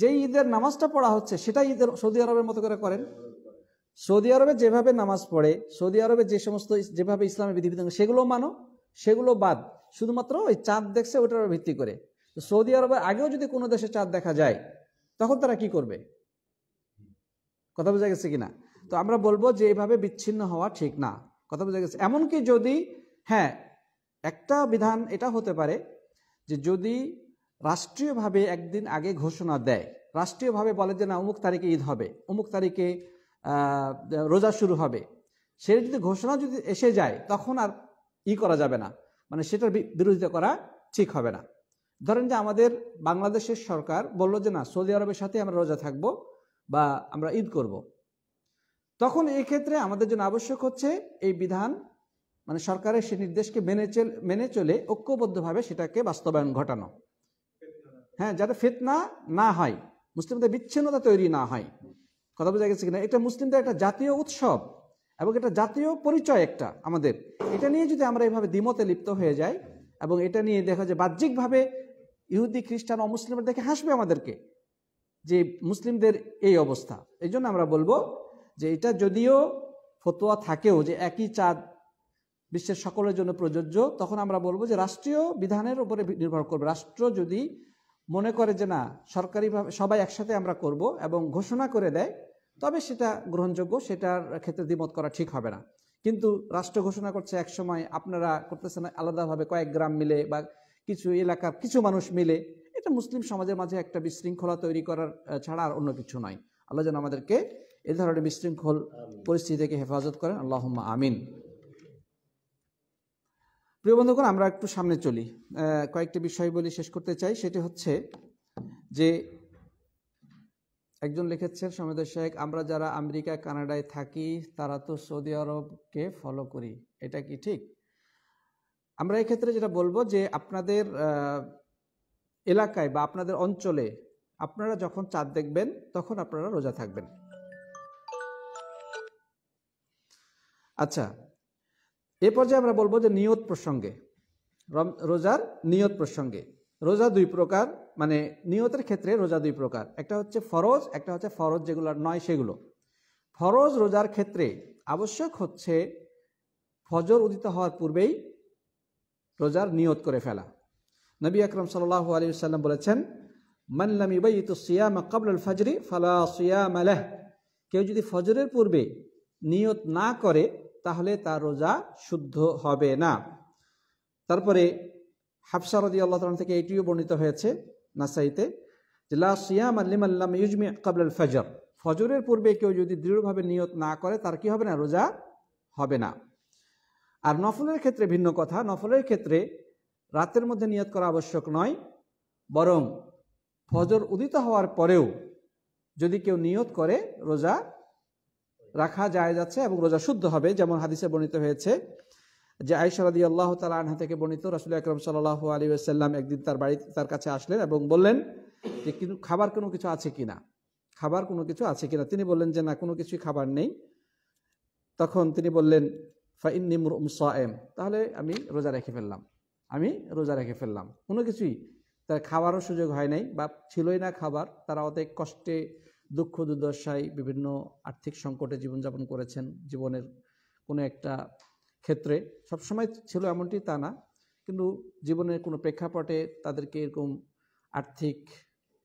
যেই ঈদের নামাজটা পড়া হচ্ছে সেটাই ঈদের সৌদি আরবের মতো করে করেন সৌদি আরবে যেভাবে নামাজ পড়ে সৌদি আরবে যে সমস্ত যেভাবে ইসলামের বিধিবিধান সেগুলো মানো সেগুলো বাদ শুধুমাত্র ওই চাঁদ দেখছে ওটার ভিত্তি করে তো সৌদি আরবের আগেও যদি কোনো দেশে চাঁদ দেখা যায় তখন তারা কি করবে কথা বোঝা গেছে কিনা তো আমরা বলবো যে এইভাবে বিচ্ছিন্ন হওয়া ঠিক না কথা বোঝা গেছে এমনকি যদি হ্যাঁ একটা বিধান এটা হতে পারে যে যদি রাষ্ট্রীয়ভাবে একদিন আগে ঘোষণা দেয় রাষ্ট্রীয়ভাবে বলে যে না অমুক তারিখে ঈদ হবে অমুক তারিখে রোজা শুরু হবে সেটা যদি ঘোষণা যদি এসে যায় তখন আর ই করা যাবে না মানে সেটার বিরোধিতা করা ঠিক হবে না ধরেন যে আমাদের বাংলাদেশের সরকার বলল যে না সৌদি আরবের সাথে আমরা রোজা থাকব বা আমরা ঈদ করব। তখন এই ক্ষেত্রে আমাদের জন্য আবশ্যক হচ্ছে এই বিধান মানে সরকারের সে নির্দেশকে মেনে মেনে চলে ঐক্যবদ্ধভাবে সেটাকে বাস্তবায়ন ঘটানো হ্যাঁ যাতে ফেতনা না হয় মুসলিমদের বিচ্ছিন্নতা তৈরি না হয় কথা বোঝা গেছে কিনা এটা মুসলিমদের একটা জাতীয় উৎসব এবং এটা জাতীয় পরিচয় একটা আমাদের এটা নিয়ে যদি আমরা এইভাবে দ্বিমতে লিপ্ত হয়ে যাই এবং এটা নিয়ে দেখা যায় বাহ্যিকভাবে ইহুদি খ্রিস্টান অমুসলিমরা দেখে হাসবে আমাদেরকে যে মুসলিমদের এই অবস্থা এই জন্য আমরা বলবো যে এটা যদিও ফতোয়া থাকেও যে একই চাঁদ বিশ্বের সকলের জন্য প্রযোজ্য তখন আমরা বলবো যে রাষ্ট্রীয় বিধানের উপরে নির্ভর করবে রাষ্ট্র যদি মনে করে যে না সরকারিভাবে সবাই একসাথে আমরা করব এবং ঘোষণা করে দেয় তবে সেটা গ্রহণযোগ্য সেটার ক্ষেত্রে দ্বিমত করা ঠিক হবে না কিন্তু রাষ্ট্র ঘোষণা করছে এক সময় আপনারা করতেছেন আলাদাভাবে কয়েক গ্রাম মিলে বা কিছু এলাকার কিছু মানুষ মিলে এটা মুসলিম সমাজের মাঝে একটা বিশৃঙ্খলা তৈরি করার ছাড়া আর অন্য কিছু নয় আল্লাহ যেন আমাদেরকে এ ধরনের বিশৃঙ্খল পরিস্থিতি থেকে হেফাজত করেন আল্লাহ আমিন প্রিয় বন্ধুগণ আমরা একটু সামনে চলি কয়েকটি বিষয় বলি শেষ করতে চাই সেটি হচ্ছে যে একজন লিখেছেন সমেদ শেখ আমরা যারা আমেরিকা কানাডায় থাকি তারা তো সৌদি আরবকে ফলো করি এটা কি ঠিক আমরা এক্ষেত্রে যেটা বলবো যে আপনাদের এলাকায় বা আপনাদের অঞ্চলে আপনারা যখন চাঁদ দেখবেন তখন আপনারা রোজা থাকবেন আচ্ছা এ পর্যায়ে আমরা বলবো যে নিয়ত প্রসঙ্গে রোজার নিয়ত প্রসঙ্গে রোজা দুই প্রকার মানে নিয়তের ক্ষেত্রে রোজা দুই প্রকার একটা হচ্ছে ফরজ একটা হচ্ছে ফরজ যেগুলো নয় সেগুলো ফরজ রোজার ক্ষেত্রে আবশ্যক হচ্ছে ফজর উদিত হওয়ার পূর্বেই রোজার নিয়ত করে ফেলা নবী আকরম সাল্লাহ আলী সাল্লাম বলেছেন মানলাম তো সিয়াম কবল ফজরি ফালা সিয়াম আলহ কেউ যদি ফজরের পূর্বে নিয়ত না করে তাহলে তার রোজা শুদ্ধ হবে না তারপরে হাফসা রদি আল্লাহ তালন থেকে এটিও বর্ণিত হয়েছে নাসাইতে যে লা সিয়াম আল্লিম আল্লাম ইউজমি কাবলাল ফজর ফজরের পূর্বে কেউ যদি দৃঢ়ভাবে নিয়ত না করে তার কি হবে না রোজা হবে না আর নফলের ক্ষেত্রে ভিন্ন কথা নফলের ক্ষেত্রে রাতের মধ্যে নিয়ত করা আবশ্যক নয় বরং ফজর উদিত হওয়ার পরেও যদি কেউ নিয়ত করে রোজা রাখা যায় যাচ্ছে এবং রোজা শুদ্ধ হবে যেমন হাদিসে বর্ণিত হয়েছে যে আয়সারদি আল্লাহ তালা আনহা থেকে বর্ণিত রাসুল আকরম সাল আলী আসাল্লাম একদিন তার বাড়িতে তার কাছে আসলেন এবং বললেন যে কিন্তু খাবার কোনো কিছু আছে কি না খাবার কোনো কিছু আছে কিনা তিনি বললেন যে না কোনো কিছুই খাবার নেই তখন তিনি বললেন ফাইন নিমর তাহলে আমি রোজা রেখে ফেললাম আমি রোজা রেখে ফেললাম কোনো কিছুই তার খাওয়ারও সুযোগ হয় নাই বা ছিলই না খাবার তারা অনেক কষ্টে দুঃখ দুর্দশায় বিভিন্ন আর্থিক সংকটে জীবনযাপন করেছেন জীবনের কোনো একটা ক্ষেত্রে সবসময় ছিল এমনটি তা না কিন্তু জীবনের কোনো প্রেক্ষাপটে তাদেরকে এরকম আর্থিক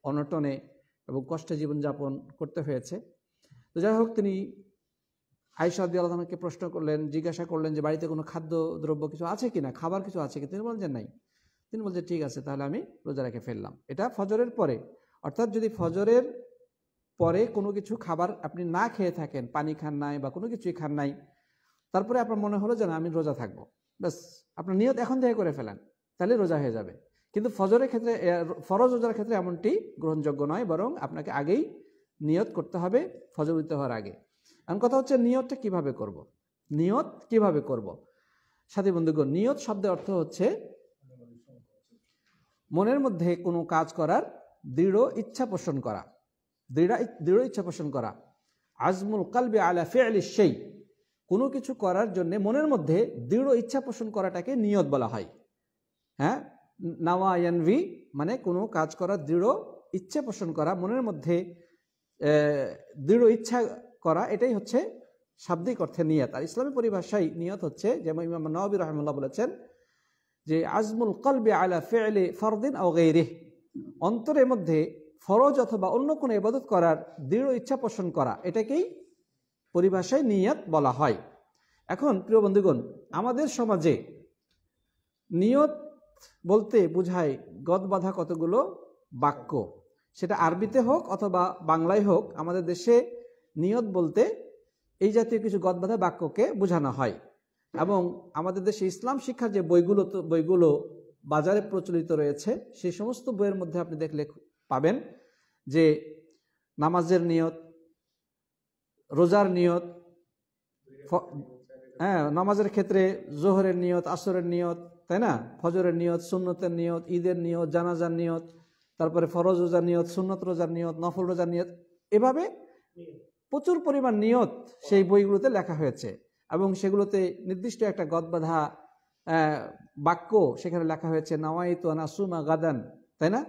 অনটনে এবং কষ্টে জীবনযাপন করতে হয়েছে তো যাই হোক তিনি আয়সাদ দিয়ালকে প্রশ্ন করলেন জিজ্ঞাসা করলেন যে বাড়িতে কোনো খাদ্য দ্রব্য কিছু আছে কি না খাবার কিছু আছে কি তিনি বলেন যে নাই তিনি বলছে ঠিক আছে তাহলে আমি রোজা রেখে ফেললাম এটা ফজরের পরে অর্থাৎ যদি ফজরের পরে কোনো কিছু খাবার আপনি না খেয়ে থাকেন পানি খান নাই বা কোনো কিছুই খান নাই তারপরে আপনার মনে হলো যে না আমি রোজা থাকবো ব্যাস আপনার নিয়ত এখন থেকে করে ফেলেন তাহলে রোজা হয়ে যাবে কিন্তু ফজরের ক্ষেত্রে ফরজ রোজার ক্ষেত্রে এমনটি গ্রহণযোগ্য নয় বরং আপনাকে আগেই নিয়ত করতে হবে ফজর উদিত হওয়ার আগে এখন কথা হচ্ছে নিয়তটা কিভাবে করব। নিয়ত কিভাবে করব। সাথী বন্ধুগণ নিয়ত শব্দের অর্থ হচ্ছে মনের মধ্যে কোনো কাজ করার দৃঢ় ইচ্ছা পোষণ করা দৃঢ় দৃঢ় ইচ্ছা পোষণ করা আজমুল কালবে আলা আলি সেই কোনো কিছু করার জন্য মনের মধ্যে দৃঢ় ইচ্ছা পোষণ করাটাকে নিয়ত বলা হয় হ্যাঁ নাওয়া এনভি মানে কোনো কাজ করার দৃঢ় ইচ্ছা পোষণ করা মনের মধ্যে দৃঢ় ইচ্ছা করা এটাই হচ্ছে শাব্দিক অর্থে নিয়ত আর ইসলামী পরিভাষায় নিয়ত হচ্ছে যেমন ইমাম নবী রহমুল্লাহ বলেছেন যে আজমুল কলবে আলা ফেলে ফরদিন ও গেরে অন্তরের মধ্যে ফরজ অথবা অন্য কোনো ইবাদত করার দৃঢ় ইচ্ছা পোষণ করা এটাকেই পরিভাষায় নিয়াত বলা হয় এখন প্রিয় বন্ধুগণ আমাদের সমাজে নিয়ত বলতে বোঝায় বাঁধা কতগুলো বাক্য সেটা আরবিতে হোক অথবা বাংলায় হোক আমাদের দেশে নিয়ত বলতে এই জাতীয় কিছু গদ বাঁধা বাক্যকে বোঝানো হয় এবং আমাদের দেশে ইসলাম শিক্ষার যে বইগুলো বইগুলো বাজারে প্রচলিত রয়েছে সেই সমস্ত বইয়ের মধ্যে আপনি দেখলে পাবেন যে নামাজের নিয়ত রোজার নিয়ত হ্যাঁ নামাজের ক্ষেত্রে জোহরের নিয়ত আসরের নিয়ত তাই না ফজরের নিয়ত সুন্নতের নিয়ত ঈদের নিয়ত জানাজার নিয়ত তারপরে ফরজ রোজার নিয়ত সুন্নত রোজার নিয়ত নফল রোজার নিয়ত এভাবে প্রচুর পরিমাণ নিয়ত সেই বইগুলোতে লেখা হয়েছে এবং সেগুলোতে নির্দিষ্ট একটা গদবাধা বাক্য সেখানে লেখা হয়েছে নাওয়াই তো নাসুমা গাদান তাই না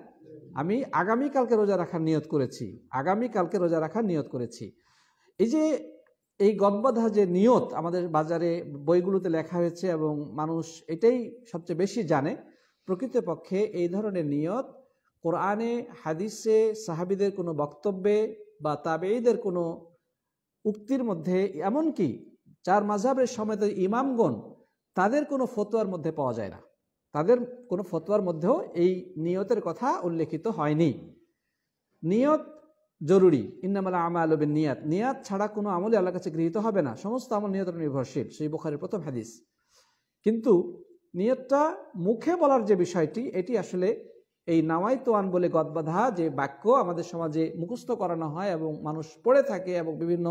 আমি আগামীকালকে রোজা রাখার নিয়ত করেছি আগামীকালকে রোজা রাখার নিয়ত করেছি এই যে এই গদবাধা যে নিয়ত আমাদের বাজারে বইগুলোতে লেখা হয়েছে এবং মানুষ এটাই সবচেয়ে বেশি জানে প্রকৃতপক্ষে এই ধরনের নিয়ত কোরআনে হাদিসে সাহাবিদের কোনো বক্তব্যে বা তাবেঈদের কোনো উক্তির মধ্যে এমনকি চার মাঝাবের সময় ইমামগণ তাদের কোনো ফতোয়ার মধ্যে পাওয়া যায় না তাদের কোনো ফতোয়ার মধ্যেও এই নিয়তের কথা উল্লেখিত হয়নি নিয়ত জরুরি ইন্নামালা আমা আলবেন নিয়াত নিয়াত ছাড়া কোনো আমলে আল্লাহ কাছে গৃহীত হবে না সমস্ত আমল নিয়তের নির্ভরশীল সেই বোখারের প্রথম হাদিস কিন্তু নিয়তটা মুখে বলার যে বিষয়টি এটি আসলে এই নামাই তোয়ান বলে গদবাধা যে বাক্য আমাদের সমাজে মুখস্থ করানো হয় এবং মানুষ পড়ে থাকে এবং বিভিন্ন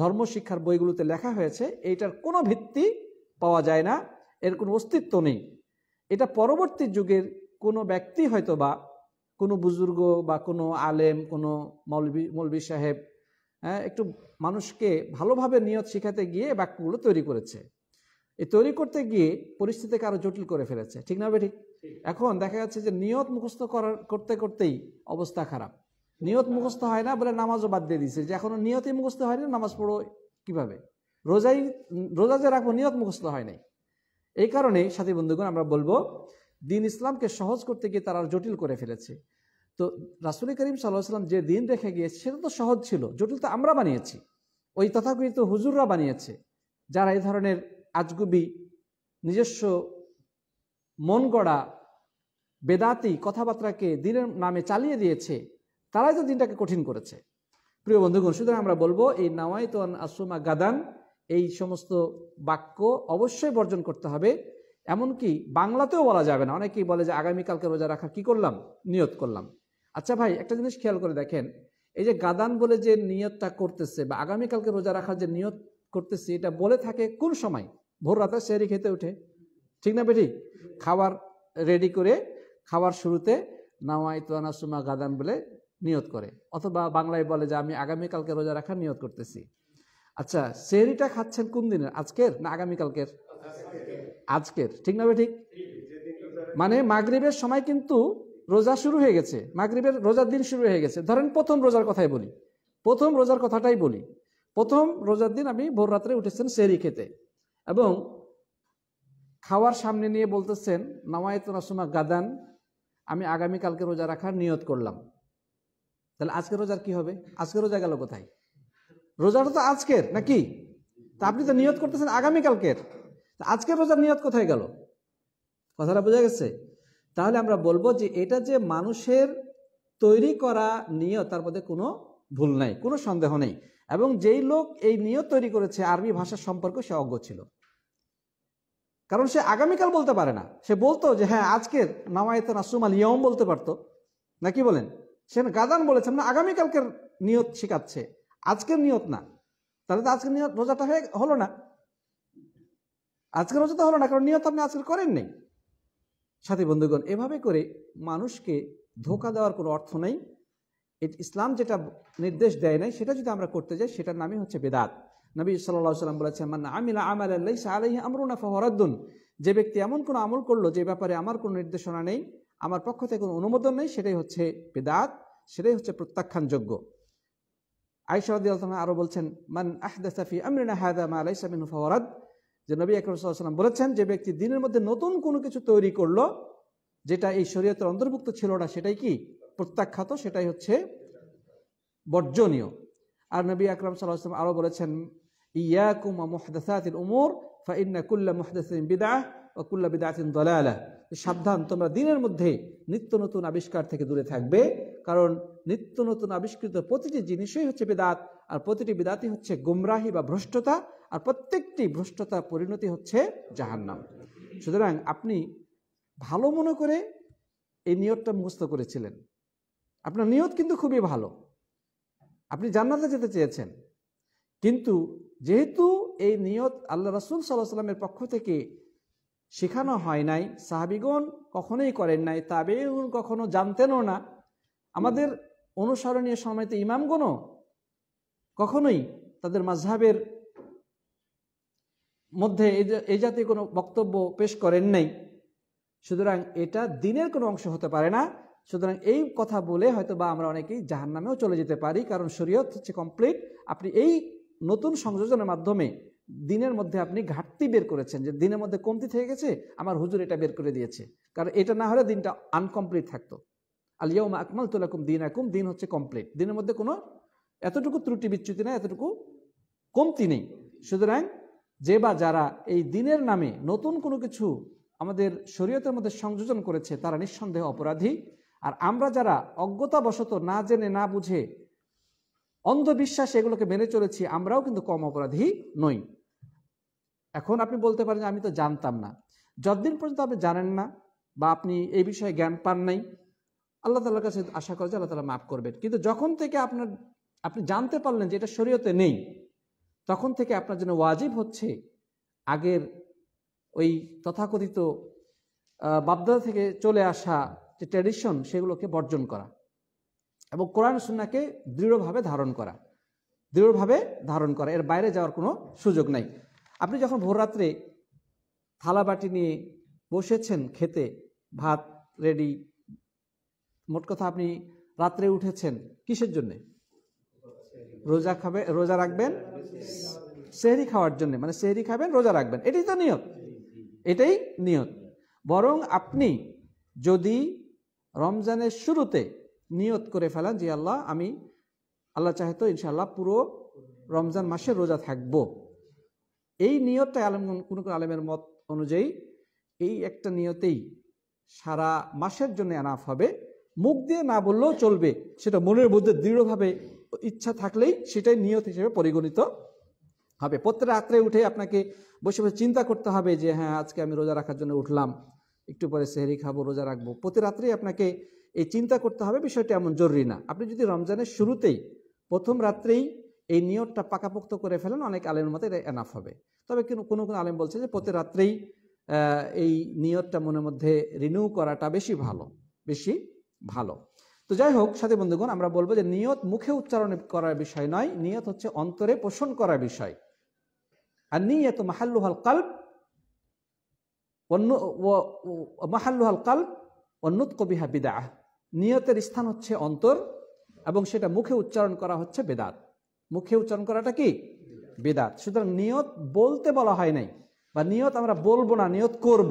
ধর্ম শিক্ষার বইগুলোতে লেখা হয়েছে এইটার কোনো ভিত্তি পাওয়া যায় না এর কোনো অস্তিত্ব নেই এটা পরবর্তী যুগের কোনো ব্যক্তি হয়তো বা কোনো বুজুর্গ বা কোনো আলেম কোনো মৌলবি মৌলবি সাহেব হ্যাঁ একটু মানুষকে ভালোভাবে নিয়ত শিখাতে গিয়ে বাক্যগুলো তৈরি করেছে এই তৈরি করতে গিয়ে পরিস্থিতিকে আরও জটিল করে ফেলেছে ঠিক না ঠিক এখন দেখা যাচ্ছে যে নিয়ত মুখস্থ করার করতে করতেই অবস্থা খারাপ নিয়ত মুখস্থ হয় না বলে নামাজও বাদ দিয়ে দিয়েছে যে এখনো নিয়তই মুখস্থ হয় না নামাজ পড়ো কিভাবে রোজাই রোজা যে রাখবো নিয়ত মুখস্থ হয় নাই এই কারণে সাথী বন্ধুগণ আমরা বলবো দিন ইসলামকে সহজ করতে গিয়ে তারা জটিল করে ফেলেছে তো রাসুল করিম সাল্লাহ সাল্লাম যে দিন রেখে গিয়েছে সেটা তো সহজ ছিল জটিল তো আমরা বানিয়েছি ওই তথাকথিত হুজুররা বানিয়েছে যারা এই ধরনের আজগুবি নিজস্ব মন গড়া বেদাতি কথাবার্তাকে দিনের নামে চালিয়ে দিয়েছে তারাই তো দিনটাকে কঠিন করেছে প্রিয় বন্ধুগণ সুতরাং আমরা বলবো এই নাওয়াইতন আসুমা গাদান এই সমস্ত বাক্য অবশ্যই বর্জন করতে হবে এমনকি বাংলাতেও বলা যাবে না অনেকেই বলে যে আগামীকালকে রোজা রাখা কি করলাম নিয়ত করলাম আচ্ছা ভাই একটা জিনিস খেয়াল করে দেখেন এই যে গাদান বলে যে নিয়তটা করতেছে বা আগামীকালকে রোজা রাখার যে নিয়ত করতেছে এটা বলে থাকে কোন সময় ভোর রাতে সেরি খেতে উঠে ঠিক না বেটি খাবার রেডি করে খাবার শুরুতে নাওয়াই তোয়ানা সুমা গাদান বলে নিয়ত করে অথবা বাংলায় বলে যে আমি আগামীকালকে রোজা রাখার নিয়ত করতেছি আচ্ছা সেরিটা খাচ্ছেন কোন দিনের আজকের না আগামীকালকের আজকের ঠিক না বেঠিক মানে মাগরীবের সময় কিন্তু রোজা শুরু হয়ে গেছে মাগরীবের রোজার দিন শুরু হয়ে গেছে ধরেন প্রথম রোজার কথাই বলি প্রথম রোজার কথাটাই বলি প্রথম রোজার দিন আপনি ভোর রাত্রে উঠেছেন সেরি খেতে এবং খাওয়ার সামনে নিয়ে বলতেছেন নামায়ত নাসুমা গাদান আমি আগামীকালকে রোজা রাখার নিয়ত করলাম তাহলে আজকে রোজার কি হবে আজকে রোজা গেল কোথায় রোজাটা তো আজকের নাকি তা আপনি তো নিয়ত করতেছেন আগামীকালকের আজকের রোজার নিয়ত কোথায় গেল কথাটা বোঝা গেছে তাহলে আমরা বলবো যে এটা যে মানুষের তৈরি করা নিয়ত তার মধ্যে কোনো ভুল নাই কোনো সন্দেহ নেই এবং যেই লোক এই নিয়ত তৈরি করেছে আরবি ভাষার সম্পর্কে সে অজ্ঞ ছিল কারণ সে আগামীকাল বলতে পারে না সে বলতো যে হ্যাঁ আজকের নামায়ত নাসুমাল ইয়ম বলতে পারতো নাকি বলেন সে গাদান বলেছে না আগামীকালকের নিয়ত শেখাচ্ছে আজকের নিয়ত না তাহলে তো আজকের নিয়ত রোজাটা হয়ে হলো না আজকের রোজা তো হলো না কারণ নিয়ত আপনি আজকে করেননি সাথী বন্ধুগণ এভাবে করে মানুষকে ধোকা দেওয়ার কোনো অর্থ নেই ইসলাম যেটা নির্দেশ দেয় নাই সেটা যদি আমরা করতে যাই সেটার নামই হচ্ছে বেদাত নবী সাল্লাহ সাল্লাম বলেছেন মান আমিলা আমার আল্লাহ সালাহি আমরুনা ফরাদ্দুন যে ব্যক্তি এমন কোনো আমল করলো যে ব্যাপারে আমার কোনো নির্দেশনা নেই আমার পক্ষ থেকে কোনো অনুমোদন নেই সেটাই হচ্ছে বেদাত সেটাই হচ্ছে প্রত্যাখ্যানযোগ্য আইসাদ আলতামা আরও বলছেন মান আহদাসাফি আমরিনা হায়দা মা আলাইসামিন ফরাদ যে নবী আকরমসাল্লাম বলেছেন যে ব্যক্তি দিনের মধ্যে নতুন কোনো কিছু তৈরি করলো যেটা এই শরীয়তের অন্তর্ভুক্ত ছিল না সেটাই কি প্রত্যাখ্যাত সেটাই হচ্ছে বর্জনীয় আর নবী আকরম সাল্লাম আরও বলেছেন ইয়াকুমা মোহদাসাতিল উমর ফাইন্না কুল্লা মোহদাসিন বিদা ও কুল্লা বিদাহিন দলায়ালা সাবধান তোমরা দিনের মধ্যে নিত্য নতুন আবিষ্কার থেকে দূরে থাকবে কারণ নিত্য নতুন আবিষ্কৃত প্রতিটি জিনিসই হচ্ছে বেদাত আর প্রতিটি বিদাতি হচ্ছে গুমরাহি বা ভ্রষ্টতা আর প্রত্যেকটি ভ্রষ্টতা পরিণতি হচ্ছে জাহান্নাম সুতরাং আপনি ভালো মনে করে এই নিয়তটা মুখস্থ করেছিলেন আপনার নিয়ত কিন্তু খুবই ভালো আপনি জান্নাতে যেতে চেয়েছেন কিন্তু যেহেতু এই নিয়ত আল্লাহ রাসুল সাল্লাহ সাল্লামের পক্ষ থেকে শেখানো হয় নাই সাহাবিগণ কখনোই করেন নাই তাবেগুন কখনো জানতেনও না আমাদের অনুসরণীয় সময়তে ইমামগণও কখনোই তাদের মাঝহাবের মধ্যে এই জাতীয় কোনো বক্তব্য পেশ করেন নাই সুতরাং এটা দিনের কোনো অংশ হতে পারে না সুতরাং এই কথা বলে হয়তো বা আমরা অনেকেই জাহান নামেও চলে যেতে পারি কারণ শরীয়ত হচ্ছে কমপ্লিট আপনি এই নতুন সংযোজনের মাধ্যমে দিনের মধ্যে আপনি ঘাটতি বের করেছেন যে দিনের মধ্যে কমতি থেকে গেছে আমার হুজুর এটা বের করে দিয়েছে কারণ এটা না হলে দিনটা আনকমপ্লিট থাকতো আলিয়াউমা আকমাল তুলাকুম দিন আকুম দিন হচ্ছে কমপ্লিট দিনের মধ্যে কোনো এতটুকু ত্রুটি বিচ্যুতি নেই এতটুকু কমতি নেই সুতরাং যে বা যারা এই দিনের নামে নতুন কোনো কিছু আমাদের শরীয়তের মধ্যে সংযোজন করেছে তারা নিঃসন্দেহে অপরাধী আর আমরা যারা অজ্ঞতাবশত না জেনে না বুঝে অন্ধবিশ্বাস এগুলোকে মেনে চলেছি আমরাও কিন্তু কম অপরাধী নই এখন আপনি বলতে পারেন আমি তো জানতাম না যতদিন পর্যন্ত আপনি জানেন না বা আপনি এই বিষয়ে জ্ঞান পান নাই আল্লাহ তালার কাছে আশা করে যে আল্লাহ তালা মাফ করবেন কিন্তু যখন থেকে আপনার আপনি জানতে পারলেন যে এটা শরীয়তে নেই তখন থেকে আপনার জন্য ওয়াজিব হচ্ছে আগের ওই তথাকথিত বাবদা থেকে চলে আসা যে ট্র্যাডিশন সেগুলোকে বর্জন করা এবং কোরআন সুন্নাকে দৃঢ়ভাবে ধারণ করা দৃঢ়ভাবে ধারণ করা এর বাইরে যাওয়ার কোনো সুযোগ নাই আপনি যখন ভোররাত্রে থালাবাটি নিয়ে বসেছেন খেতে ভাত রেডি মোট কথা আপনি রাত্রে উঠেছেন কিসের জন্যে রোজা খাবে রোজা রাখবেন সেহরি খাওয়ার জন্য মানে সেহরি খাবেন রোজা রাখবেন এটাই তো নিয়ত এটাই নিয়ত বরং আপনি যদি রমজানের শুরুতে নিয়ত করে ফেলেন যে আল্লাহ আমি আল্লাহ চাহে তো ইনশাল্লাহ পুরো রমজান মাসে রোজা থাকব এই নিয়তটা আলম কোনো কোনো আলেমের মত অনুযায়ী এই একটা নিয়তেই সারা মাসের জন্য আনাফ হবে মুখ দিয়ে না বললেও চলবে সেটা মনের মধ্যে দৃঢ়ভাবে ইচ্ছা থাকলেই সেটাই নিয়ত হিসেবে পরিগণিত হবে প্রত্যেক রাত্রে উঠে আপনাকে বসে বসে চিন্তা করতে হবে যে হ্যাঁ আজকে আমি রোজা রাখার জন্য উঠলাম একটু পরে সেহেরি খাবো রোজা রাখবো প্রতি রাত্রেই আপনাকে এই চিন্তা করতে হবে বিষয়টি এমন জরুরি না আপনি যদি রমজানের শুরুতেই প্রথম রাত্রেই এই নিয়তটা পাকাপোক্ত করে ফেলেন অনেক আলেমের মতো এটা এনাফ হবে তবে কোনো কোনো আলেম বলছে যে প্রতি রাত্রেই এই নিয়তটা মনের মধ্যে রিনিউ করাটা বেশি ভালো বেশি ভালো তো যাই হোক সাথে বন্ধুগণ আমরা বলবো যে নিয়ত মুখে উচ্চারণ করার বিষয় নয় নিয়ত হচ্ছে অন্তরে পোষণ করার বিষয় আর নিয়ত মাহাল্লুহাল কাল্প অন্য মাহাল্লুহাল কাল্প অন্যুত কবিহা বিদা নিয়তের স্থান হচ্ছে অন্তর এবং সেটা মুখে উচ্চারণ করা হচ্ছে বেদাত মুখে উচ্চারণ করাটা কি বেদাত সুতরাং নিয়ত বলতে বলা হয় নাই বা নিয়ত আমরা বলবো না নিয়ত করব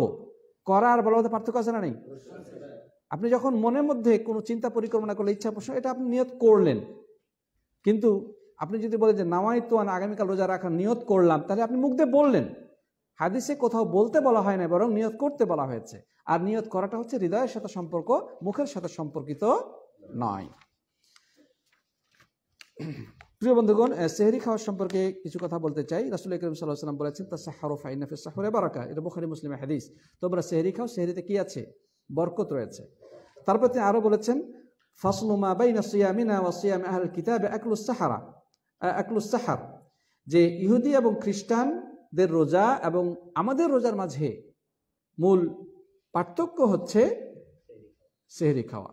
করা আর বলার মধ্যে পার্থক্য আছে না নেই আপনি যখন মনের মধ্যে কোনো চিন্তা পরিকল্পনা করলে ইচ্ছা পোষণ এটা আপনি নিয়ত করলেন কিন্তু আপনি যদি বলেন যে নামাই তোয়ান আগামীকাল রোজা রাখার নিয়ত করলাম তাহলে আপনি মুখ দিয়ে বললেন হাদিসে কোথাও বলতে বলা হয় না বরং নিয়ত করতে বলা হয়েছে আর নিয়ত করাটা হচ্ছে হৃদয়ের সাথে সম্পর্ক মুখের সাথে সম্পর্কিত নয় প্রিয় বন্ধুগণ সেহরি খাওয়ার সম্পর্কে কিছু কথা বলতে চাই রাসুল করিম সাল্লাহ সাল্লাম বলেছেন তা সাহরফ আইনাফে সাহরে বারাকা এটা বোখারি মুসলিম হাদিস তোমরা সেহরি খাও সেহরিতে কি আছে বরকত রয়েছে তারপর তিনি আরও বলেছেন ফাসলুমা বাইনা সিয়ামিনা ওয়া সিয়াম আহল কিতাবে আকলুস সাহারা আকলুস যে ইহুদি এবং খ্রিস্টানদের রোজা এবং আমাদের রোজার মাঝে মূল পার্থক্য হচ্ছে সেহরি খাওয়া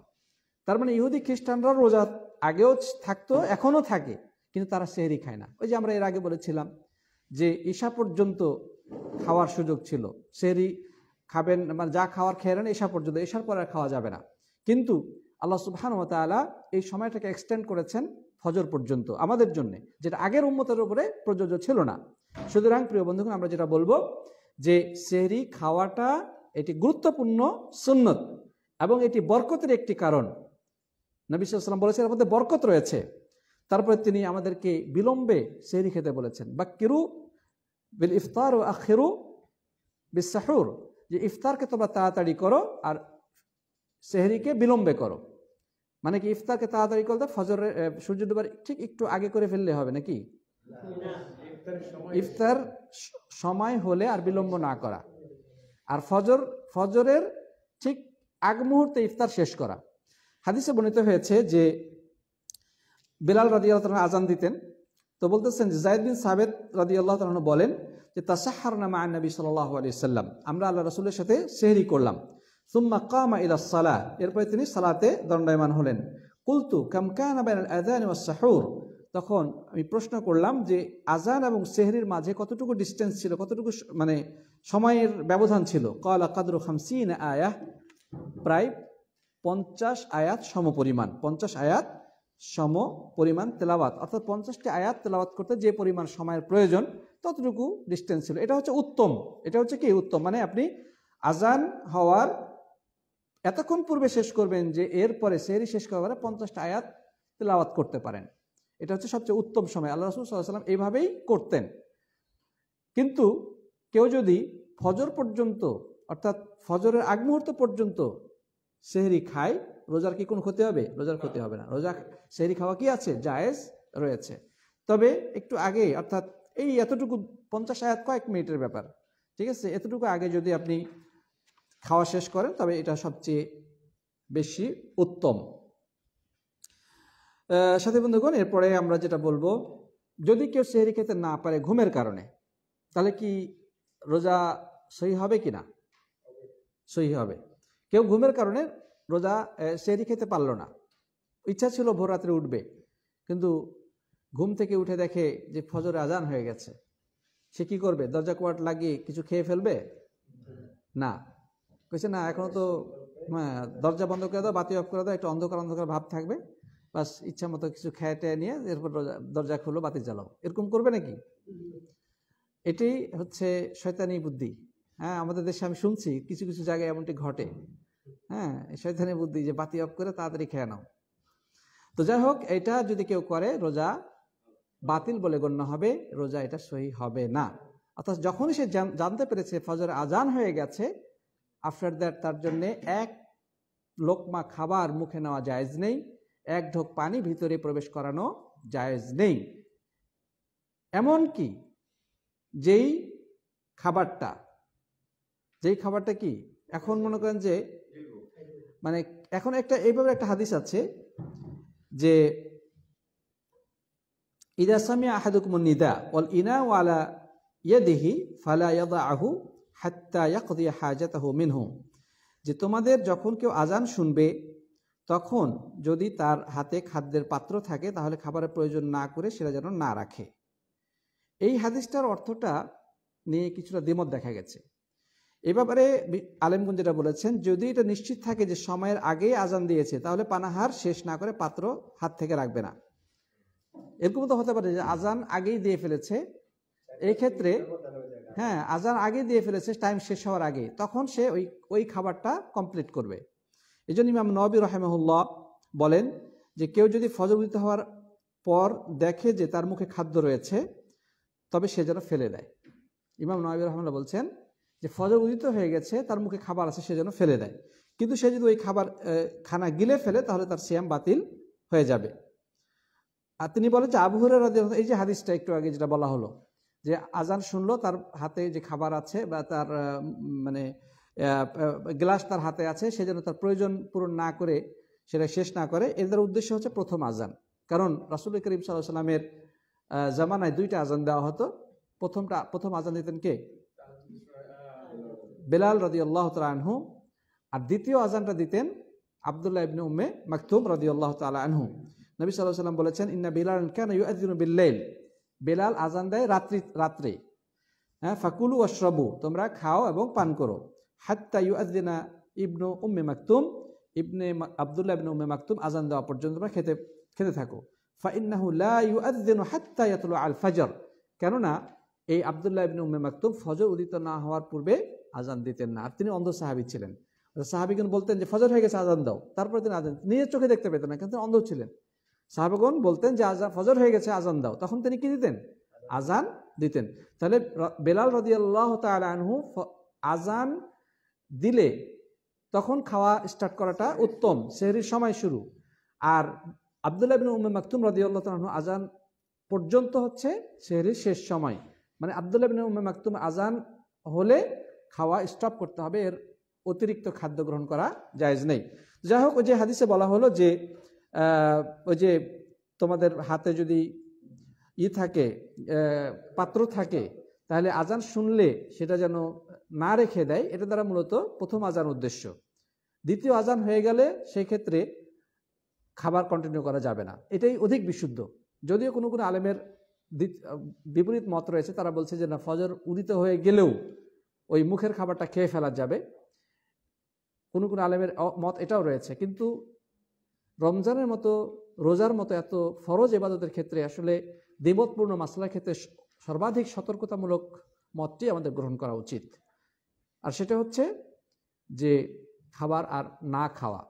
তার মানে ইহুদি খ্রিস্টানরা রোজা আগেও থাকতো এখনও থাকে কিন্তু তারা সেহরি খায় না ওই যে আমরা এর আগে বলেছিলাম যে ঈশা পর্যন্ত খাওয়ার সুযোগ ছিল সেহরি খাবেন মানে যা খাওয়ার খেয়ে নেন এসা পর্যন্ত এসার পর আর খাওয়া যাবে না কিন্তু আল্লাহ সুবাহানুতালা এই সময়টাকে এক্সটেন্ড করেছেন ফজর পর্যন্ত আমাদের জন্য যেটা আগের উন্মতের উপরে প্রযোজ্য ছিল না সুতরাং প্রিয় বন্ধুগণ আমরা যেটা বলবো যে সেহরি খাওয়াটা এটি গুরুত্বপূর্ণ সুন্নত এবং এটি বরকতের একটি কারণ নবী সাল্লাম বলেছেন এর মধ্যে বরকত রয়েছে তারপরে তিনি আমাদেরকে বিলম্বে সেহরি খেতে বলেছেন বা কিরু বিল ইফতার ও আখেরু বিসাহুর যে ইফতারকে তোমরা তাড়াতাড়ি করো আর সেহরিকে বিলম্বে করো মানে কি ইফতারকে তাড়াতাড়ি করতে ফজরের সূর্য ডুবার ঠিক একটু আগে করে ফেললে হবে নাকি ইফতার সময় হলে আর বিলম্ব না করা আর ফজর ফজরের ঠিক আগ মুহূর্তে ইফতার শেষ করা হাদিসে বর্ণিত হয়েছে যে বেলাল রাজিয়াল আজান দিতেন তো বলতেছেন যে জায়দ বিন সাবেদ রাদি আল্লাহ তালন বলেন যে তাসাহার নামা আন নবী সাল্লাহ আলি সাল্লাম আমরা আল্লাহ রসুলের সাথে শেহরি করলাম সুম্মা কামা ইলা সালাহ এরপরে তিনি সালাতে দণ্ডায়মান হলেন কুলতু কামকান আজান সাহুর তখন আমি প্রশ্ন করলাম যে আজান এবং সেহরির মাঝে কতটুকু ডিস্টেন্স ছিল কতটুকু মানে সময়ের ব্যবধান ছিল কলা কাদরু খামসিন আয়াহ প্রায় পঞ্চাশ আয়াত সমপরিমাণ পঞ্চাশ আয়াত সম পরিমাণ তেলাওয়াত অর্থাৎ পঞ্চাশটি আয়াত তেলাওয়াত করতে যে পরিমাণ সময়ের প্রয়োজন ততটুকু ডিস্টেন্স ছিল এটা হচ্ছে উত্তম এটা হচ্ছে কি উত্তম মানে আপনি আজান হওয়ার এতক্ষণ পূর্বে শেষ করবেন যে এরপরে সেরি শেষ করার পরে পঞ্চাশটা আয়াত তেলাওয়াত করতে পারেন এটা হচ্ছে সবচেয়ে উত্তম সময় আল্লাহ রসুল সাল্লাম এইভাবেই করতেন কিন্তু কেউ যদি ফজর পর্যন্ত অর্থাৎ ফজরের আগ মুহূর্ত পর্যন্ত সেহরি খায় রোজার কি কোনো ক্ষতি হবে রোজার ক্ষতি হবে না রোজা সেরি খাওয়া কি আছে জায়েজ রয়েছে তবে একটু আগে অর্থাৎ এই এতটুকু পঞ্চাশ আয়াত কয়েক মিনিটের ব্যাপার ঠিক আছে এতটুকু আগে যদি আপনি খাওয়া শেষ করেন তবে এটা সবচেয়ে বেশি উত্তম সাথে বন্ধুগণ এরপরে আমরা যেটা বলবো যদি কেউ সেহরি খেতে না পারে ঘুমের কারণে তাহলে কি রোজা সহি হবে কি না সহি হবে কেউ ঘুমের কারণে রোজা সেরি খেতে পারলো না ইচ্ছা ছিল ভোর রাত্রে উঠবে কিন্তু ঘুম থেকে উঠে দেখে যে ফজরে আজান হয়ে গেছে সে কি করবে দরজা কোয়াট লাগিয়ে কিছু খেয়ে ফেলবে না কেছে না এখনও তো দরজা বন্ধ করে দাও বাতি অফ করে দাও একটু অন্ধকার অন্ধকার ভাব থাকবে বাস ইচ্ছা মতো কিছু খেয়ে টেয়ে নিয়ে এরপর দরজা খুলো বাতি জ্বালাও এরকম করবে নাকি এটি হচ্ছে শয়তানি বুদ্ধি হ্যাঁ আমাদের দেশে আমি শুনছি কিছু কিছু জায়গায় এমনটি ঘটে হ্যাঁ শয়তানি বুদ্ধি যে বাতি অফ করে তাড়াতাড়ি খেয়ে নাও তো যাই হোক এটা যদি কেউ করে রোজা বাতিল বলে গণ্য হবে রোজা এটা সহি হবে না অর্থাৎ যখনই সে জানতে পেরেছে ফজর আজান হয়ে গেছে আফটার দ্যাট তার জন্য এক লোকমা খাবার মুখে নেওয়া জায়েজ নেই এক ঢোক পানি ভিতরে প্রবেশ করানো জায়েজ নেই এমন কি যেই খাবারটা যেই খাবারটা কি এখন মনে করেন যে মানে এখন একটা এইভাবে একটা হাদিস আছে যে ইদা সামিয়া আহাদুকুমুন নিদা অল ইনা ওয়ালা দেহি ফালা আহু হাত্তা ইয়াকদি হাজাতাহু মিনহু যে তোমাদের যখন কেউ আজান শুনবে তখন যদি তার হাতে খাদ্যের পাত্র থাকে তাহলে খাবারের প্রয়োজন না করে সেটা যেন না রাখে এই হাদিসটার অর্থটা নিয়ে কিছুটা দ্বিমত দেখা গেছে এ ব্যাপারে আলেমগুন যেটা বলেছেন যদি এটা নিশ্চিত থাকে যে সময়ের আগেই আজান দিয়েছে তাহলে পানাহার শেষ না করে পাত্র হাত থেকে রাখবে না এরকম তো হতে পারে যে আজান আগেই দিয়ে ফেলেছে ক্ষেত্রে হ্যাঁ আজান আগে দিয়ে ফেলেছে টাইম শেষ হওয়ার আগে তখন সে ওই ওই খাবারটা কমপ্লিট করবে এই জন্য ইমাম নবী রহেমহুল্লাহ বলেন যে কেউ যদি ফজর উদিত হওয়ার পর দেখে যে তার মুখে খাদ্য রয়েছে তবে সে যেন ফেলে দেয় ইমাম নবী রহমুল্লাহ বলছেন যে ফজর উদিত হয়ে গেছে তার মুখে খাবার আছে সে যেন ফেলে দেয় কিন্তু সে যদি ওই খাবার খানা গিলে ফেলে তাহলে তার সিয়াম বাতিল হয়ে যাবে আর তিনি বলেন যে আবহাওয়ার এই যে হাদিসটা একটু আগে যেটা বলা হলো যে আজান শুনলো তার হাতে যে খাবার আছে বা তার মানে গ্লাস তার হাতে আছে সে যেন তার প্রয়োজন পূরণ না করে সেটা শেষ না করে এদের উদ্দেশ্য হচ্ছে প্রথম আজান কারণ রাসুল করিম সাল্লাহ সাল্লামের জামানায় দুইটা আজান দেওয়া হতো প্রথমটা প্রথম আজান দিতেন কে বেলাল রদি আল্লাহ আনহু আর দ্বিতীয় আজানটা দিতেন আবদুল্লাহ ইবনে উম্মে মাকতুম রদি আল্লাহ তালা আনহু নবী সাল্লাহ সাল্লাম বলেছেন ইন্না বেলাল কেন ইউ আদিন বিল্লাইল বেলাল আজান দেয় রাত্রি রাত্রে হ্যাঁ ফাকুলু অশ্রবু তোমরা খাও এবং পান করো হাত্তা ইউ আদিনা Ibn Umm Maktum ibn Abdullah ibn Umm Maktum আজান দেওয়া পর্যন্ত তোমরা খেতে খেতে থাকো ফাইন্নাহু লা ইউ আদিন হাত্তা ইয়াতুল আল ফাজর কেননা এই আবদুল্লাহ ইবনে উম্মে মাকতুম ফজর উদিত না হওয়ার পূর্বে আজান দিতেন না আর তিনি অন্ধ সাহাবি ছিলেন সাহাবিগণ বলতেন যে ফজর হয়ে গেছে আজান দাও তারপরে তিনি আজান নিজের চোখে দেখতে পেতেন না কিন্তু অন্ধ ছিলেন সাহাবিগণ বলতেন যে আজান ফজর হয়ে গেছে আজান দাও তখন তিনি কি দিতেন আজান দিতেন তাহলে বেলাল রদিয়াল্লাহ তাল আনহু আজান দিলে তখন খাওয়া স্টার্ট করাটা উত্তম সেহরির সময় শুরু আর আবদুল্লাহ বিন উমে মাকতুম রদিউল্লাহ তালু আজান পর্যন্ত হচ্ছে সেহরির শেষ সময় মানে আবদুল্লাহ বিন উমে মাকতুম আজান হলে খাওয়া স্টপ করতে হবে এর অতিরিক্ত খাদ্য গ্রহণ করা জায়জ নেই যাই হোক ওই যে হাদিসে বলা হলো যে ওই যে তোমাদের হাতে যদি ই থাকে পাত্র থাকে তাহলে আজান শুনলে সেটা যেন না রেখে দেয় এটা দ্বারা মূলত প্রথম আজান উদ্দেশ্য দ্বিতীয় আজান হয়ে গেলে সেই ক্ষেত্রে খাবার কন্টিনিউ করা যাবে না এটাই অধিক বিশুদ্ধ যদিও কোনো কোনো আলেমের বিপরীত মত রয়েছে তারা বলছে যে না ফজর উদিত হয়ে গেলেও ওই মুখের খাবারটা খেয়ে ফেলা যাবে কোনো কোনো আলেমের মত এটাও রয়েছে কিন্তু রমজানের মতো রোজার মতো এত ফরজ এবাদতের ক্ষেত্রে আসলে দেবতপূর্ণ মাসলার ক্ষেত্রে সর্বাধিক সতর্কতামূলক মতটি আমাদের গ্রহণ করা উচিত আর সেটা হচ্ছে যে খাবার আর না খাওয়া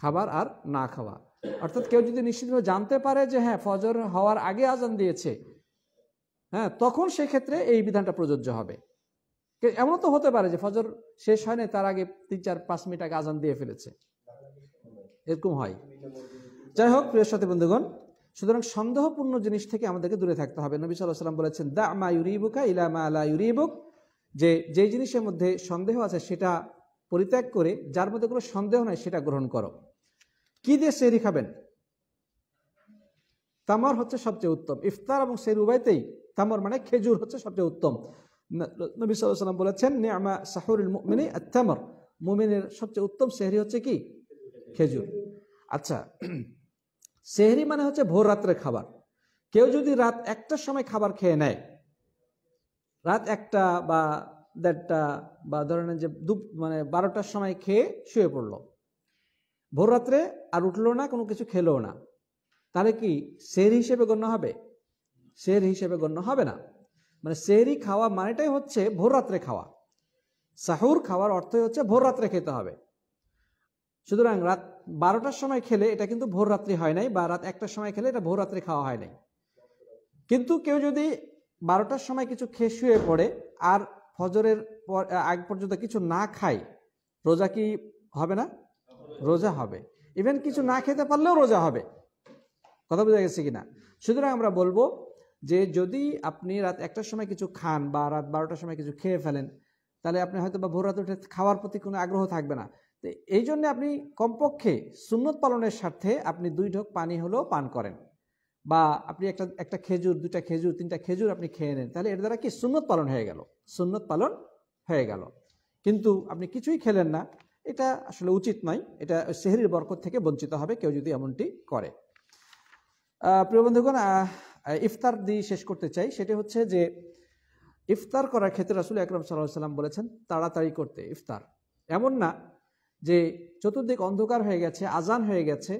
খাবার আর না খাওয়া অর্থাৎ কেউ যদি নিশ্চিতভাবে জানতে পারে যে হ্যাঁ ফজর হওয়ার আগে আজান দিয়েছে হ্যাঁ তখন সেক্ষেত্রে এই বিধানটা প্রযোজ্য হবে এমন তো হতে পারে যে ফজর শেষ হয়নি তার আগে তিন চার পাঁচ মিনিট আগে আজান দিয়ে ফেলেছে এরকম হয় যাই হোক প্রিয় সাথে বন্ধুগণ সুতরাং সন্দেহপূর্ণ জিনিস থেকে আমাদেরকে দূরে থাকতে হবে নবী সাল্লাহ সাল্লাম বলেছেন দা মা ইউরিবুকা ইলা মা আলা ইউরিবুক যে যেই জিনিসের মধ্যে সন্দেহ আছে সেটা পরিত্যাগ করে যার মধ্যে কোনো সন্দেহ নাই সেটা গ্রহণ করো কি দিয়ে সেরি খাবেন তামর হচ্ছে সবচেয়ে উত্তম ইফতার এবং সের উবাইতেই তামর মানে খেজুর হচ্ছে সবচেয়ে উত্তম নবী সাল্লাম বলেছেন নিয়ামা সাহরুল মিনী আত্তামর মুমিনের সবচেয়ে উত্তম সেহরি হচ্ছে কি খেজুর আচ্ছা *clears throat* সেহরি মানে হচ্ছে ভোর রাত্রে খাবার কেউ যদি রাত একটার সময় খাবার খেয়ে নেয় রাত একটা বা দেড়টা বা ধরেন যে দু মানে বারোটার সময় খেয়ে শুয়ে পড়লো ভোর রাত্রে আর উঠলো না কোনো কিছু খেলো না তাহলে কি সেহরি হিসেবে গণ্য হবে সেহরি হিসেবে গণ্য হবে না মানে সেহরি খাওয়া মানেটাই হচ্ছে ভোর রাত্রে খাওয়া সাহুর খাওয়ার অর্থই হচ্ছে ভোর রাত্রে খেতে হবে সুতরাং রাত বারোটার সময় খেলে এটা কিন্তু ভোর রাত্রি হয় নাই বা রাত একটার সময় খেলে এটা ভোর রাত্রে খাওয়া হয় নাই কিন্তু কেউ যদি বারোটার সময় কিছু খেয়ে শুয়ে পড়ে আর ফজরের পর আগ পর্যন্ত কিছু না খায় রোজা কি হবে না রোজা হবে ইভেন কিছু না খেতে পারলেও রোজা হবে কথা বোঝা গেছে কিনা সুতরাং আমরা বলবো যে যদি আপনি রাত একটার সময় কিছু খান বা রাত বারোটার সময় কিছু খেয়ে ফেলেন তাহলে আপনি হয়তো বা ভোর রাত উঠে খাওয়ার প্রতি কোনো আগ্রহ থাকবে না তো এই জন্যে আপনি কমপক্ষে সুন্নত পালনের স্বার্থে আপনি দুই ঢোক পানি হলেও পান করেন বা আপনি একটা একটা খেজুর দুটা খেজুর তিনটা খেজুর আপনি খেয়ে নেন তাহলে এর দ্বারা কি সুন্নত পালন হয়ে গেল সুন্নত পালন হয়ে গেল কিন্তু আপনি কিছুই খেলেন না এটা আসলে উচিত নয় এটা সেহরির বরকত থেকে বঞ্চিত হবে কেউ যদি এমনটি করে প্রিয় বন্ধুগণ ইফতার দিয়ে শেষ করতে চাই সেটি হচ্ছে যে ইফতার করার ক্ষেত্রে রাসুল আকরম সাল্লাহ সাল্লাম বলেছেন তাড়াতাড়ি করতে ইফতার এমন না যে চতুর্দিক অন্ধকার হয়ে গেছে আজান হয়ে গেছে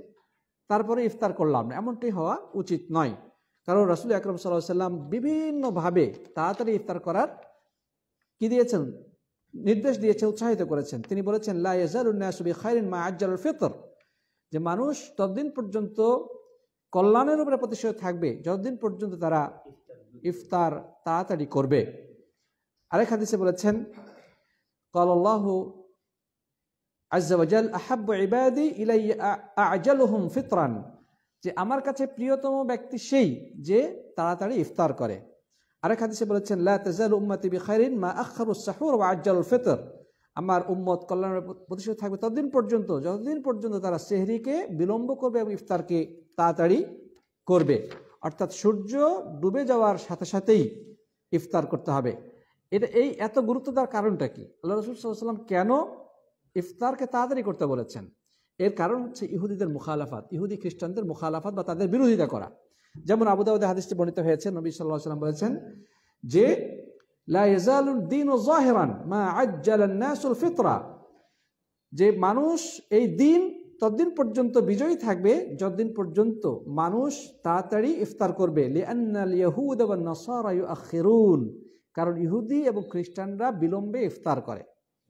তারপরে ইফতার করলাম না এমনটি হওয়া উচিত নয় কারণ রাসুল আকরম সাল্লাহ সাল্লাম বিভিন্নভাবে তাড়াতাড়ি ইফতার করার কি দিয়েছেন নির্দেশ দিয়েছে উৎসাহিত করেছেন তিনি বলেছেন লাইজারুন্নাসবি খাইরিন মা আজ্জাল ফিতর যে মানুষ ততদিন পর্যন্ত কল্যাণের উপরে প্রতিষ্ঠিত থাকবে যতদিন পর্যন্ত তারা ইফতার তাড়াতাড়ি করবে আরেক হাদিসে বলেছেন কল্লাহ আজাল আহাব ইবাদি আজালহুম ফিতরান যে আমার কাছে প্রিয়তম ব্যক্তি সেই যে তাড়াতাড়ি ইফতার করে আরেক হাদিসে বলেছেন লা মা আখরুস ওয়া আজ্জালুল ফিতর আমার উম্মত কল্যাণের প্রতিষ্ঠিত থাকবে ততদিন পর্যন্ত যতদিন পর্যন্ত তারা সেহরিকে বিলম্ব করবে এবং ইফতারকে তাড়াতাড়ি করবে অর্থাৎ সূর্য ডুবে যাওয়ার সাথে সাথেই ইফতার করতে হবে এটা এই এত গুরুত্ব দেওয়ার কারণটা কি আল্লাহ রসুল সাল্লাম কেন ইফতারকে তাড়াতাড়ি করতে বলেছেন এর কারণ হচ্ছে ইহুদিদের মুখালাফাত ইহুদি খ্রিস্টানদের মুখালাফাত বা তাদের বিরোধিতা করা যেমন আবুদাউদ্দ হাদিসটি বর্ণিত হয়েছে নবী সাল্লাহ সাল্লাম বলেছেন যে যে মানুষ এই দিন ততদিন পর্যন্ত বিজয়ী থাকবে যতদিন পর্যন্ত মানুষ তাড়াতাড়ি ইফতার করবে কারণ ইহুদি এবং খ্রিস্টানরা বিলম্বে ইফতার করে